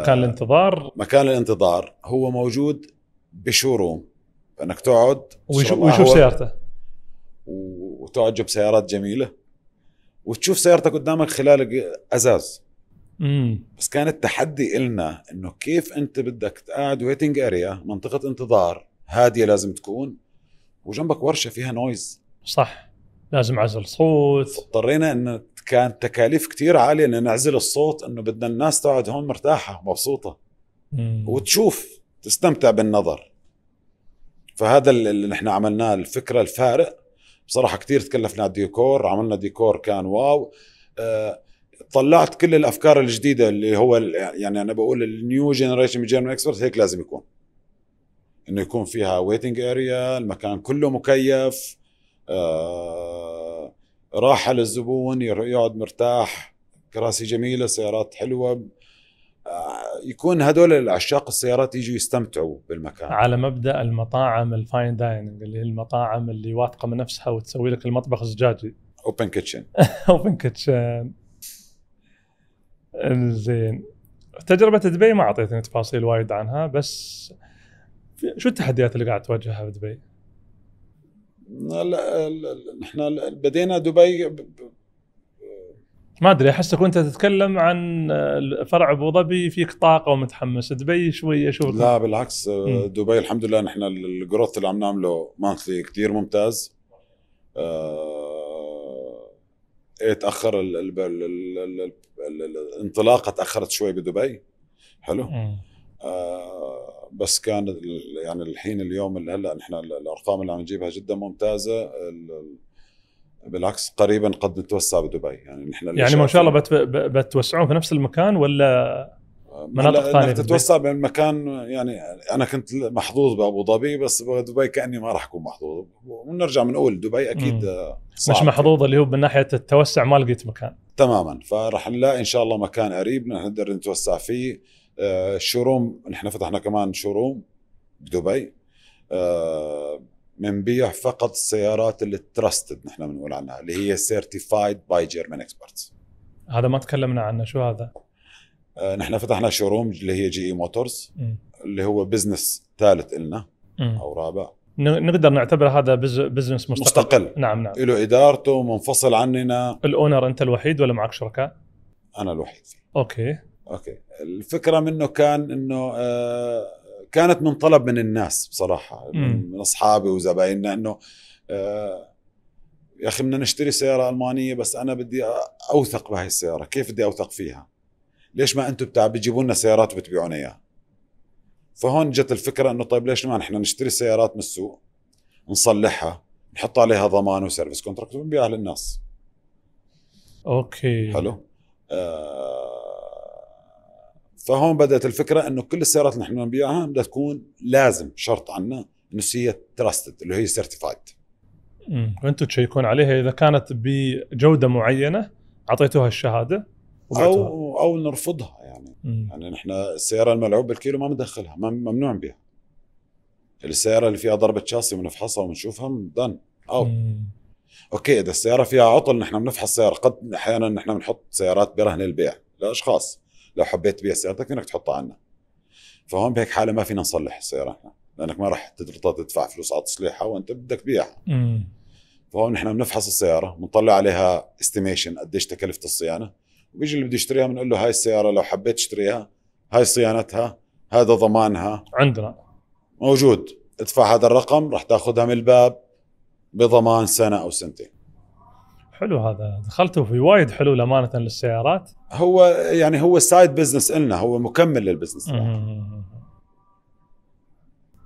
مكان الانتظار مكان الانتظار هو موجود بشوروم فانك تقعد ويشوف, ويشوف سيارته وتعجب سيارات جميله وتشوف سيارتك قدامك خلال ازاز مم. بس كان التحدي إلنا انه كيف انت بدك تقعد ويتنج اريا منطقه انتظار هاديه لازم تكون وجنبك ورشه فيها نويز صح لازم عزل صوت اضطرينا ان كانت تكاليف كتير عاليه ان نعزل الصوت انه بدنا الناس تقعد هون مرتاحه مبسوطه مم. وتشوف تستمتع بالنظر فهذا اللي نحن عملناه الفكره الفارق بصراحه كثير تكلفنا الديكور عملنا ديكور كان واو آه، طلعت كل الافكار الجديده اللي هو يعني انا بقول النيو جنريشن من اكسبرت هيك لازم يكون انه يكون فيها ويتنج اريا المكان كله مكيف آه، راحه للزبون يقعد مرتاح كراسي جميله سيارات حلوه يكون هذول عشاق السيارات يجوا يستمتعوا بالمكان على مبدا المطاعم الفاين دايننج اللي هي المطاعم اللي واثقه من نفسها وتسوي لك المطبخ زجاجي اوبن كيتشن اوبن كيتشن زين تجربة دبي ما اعطيتني تفاصيل وايد عنها بس شو التحديات اللي قاعد تواجهها في دبي؟ لا احنا بدينا دبي ما ادري احسك وانت تتكلم عن آه، فرع ابو ظبي فيك طاقه ومتحمس دبي شوي اشوف لا بالعكس آه، دبي الحمد لله نحن الجروث اللي عم نعمله مانثلي كثير ممتاز آه، ايه تاخر الانطلاقه تاخرت شوي بدبي حلو بس كان يعني الحين اليوم اللي هلا نحن الارقام اللي عم نجيبها جدا ممتازه بالعكس قريبا قد نتوسع بدبي يعني نحن يعني ما شاء الله بت... بتوسعون في نفس المكان ولا آه، مناطق ثانيه تتوسع بين مكان يعني انا كنت محظوظ بابو ظبي بس دبي كاني ما راح اكون محظوظ ونرجع من اول دبي اكيد صعب مش محظوظ اللي هو من ناحيه التوسع ما لقيت مكان تماما فراح نلاقي ان شاء الله مكان قريب نقدر نتوسع فيه الشوروم آه، نحن فتحنا كمان شوروم بدبي آه، بنبيع فقط السيارات اللي تراستد نحن بنقول عنها اللي هي سيرتيفايد باي جيرمان اكسبرتس هذا ما تكلمنا عنه شو هذا؟ آه نحن فتحنا شوروم اللي هي جي اي موتورز اللي هو بزنس ثالث لنا او رابع نقدر نعتبر هذا بزنس مستقل, مستقل. نعم نعم له ادارته منفصل عننا الاونر انت الوحيد ولا معك شركاء؟ انا الوحيد فيه اوكي اوكي الفكره منه كان انه آه كانت من طلب من الناس بصراحه من اصحابي وزبايننا انه آه، يا اخي بدنا نشتري سياره المانيه بس انا بدي اوثق بهي السياره كيف بدي اوثق فيها ليش ما انتم بتجيبوا لنا سيارات وبتبيعونا اياها فهون جت الفكره انه طيب ليش ما نحن نشتري سيارات من السوق نصلحها نحط عليها ضمان وسيرفيس كونتراكت ونبيعها للناس اوكي حلو آه فهون بدات الفكره انه كل السيارات اللي نحن نبيعها بدها تكون لازم شرط عنا انه هي تراستد اللي هي سيرتيفايد امم وانتم تشيكون عليها اذا كانت بجوده معينه اعطيتوها الشهاده او او نرفضها يعني مم. يعني نحن السياره الملعوب بالكيلو ما بندخلها ممنوع نبيعها السياره اللي فيها ضربه شاصي ونفحصها ونشوفها دن او مم. اوكي اذا السياره فيها عطل نحن بنفحص السياره قد احيانا نحن بنحط سيارات برهن البيع لاشخاص لو حبيت تبيع سيارتك فينك تحطها عنا فهون بهيك حاله ما فينا نصلح السياره احنا لانك ما راح تقدر تدفع فلوس على تصليحها وانت بدك تبيعها فهون نحن بنفحص السياره بنطلع عليها استيميشن قديش تكلفه الصيانه وبيجي اللي بده يشتريها بنقول له هاي السياره لو حبيت تشتريها هاي صيانتها هذا ضمانها عندنا موجود ادفع هذا الرقم راح تاخذها من الباب بضمان سنه او سنتين حلو هذا دخلتوا في وايد حلو امانه للسيارات هو يعني هو سايد بزنس النا هو مكمل للبزنس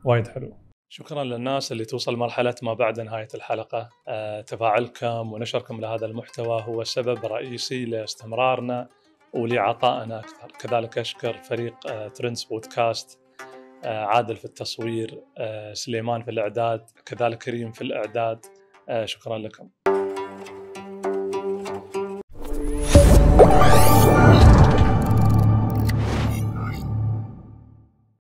وايد حلو شكرا للناس اللي توصل مرحلة ما بعد نهاية الحلقة آه، تفاعلكم ونشركم لهذا المحتوى هو سبب رئيسي لاستمرارنا ولعطائنا أكثر كذلك أشكر فريق ترندز آه، بودكاست آه، عادل في التصوير سليمان في الإعداد كذلك كريم في الإعداد شكرا لكم Bye.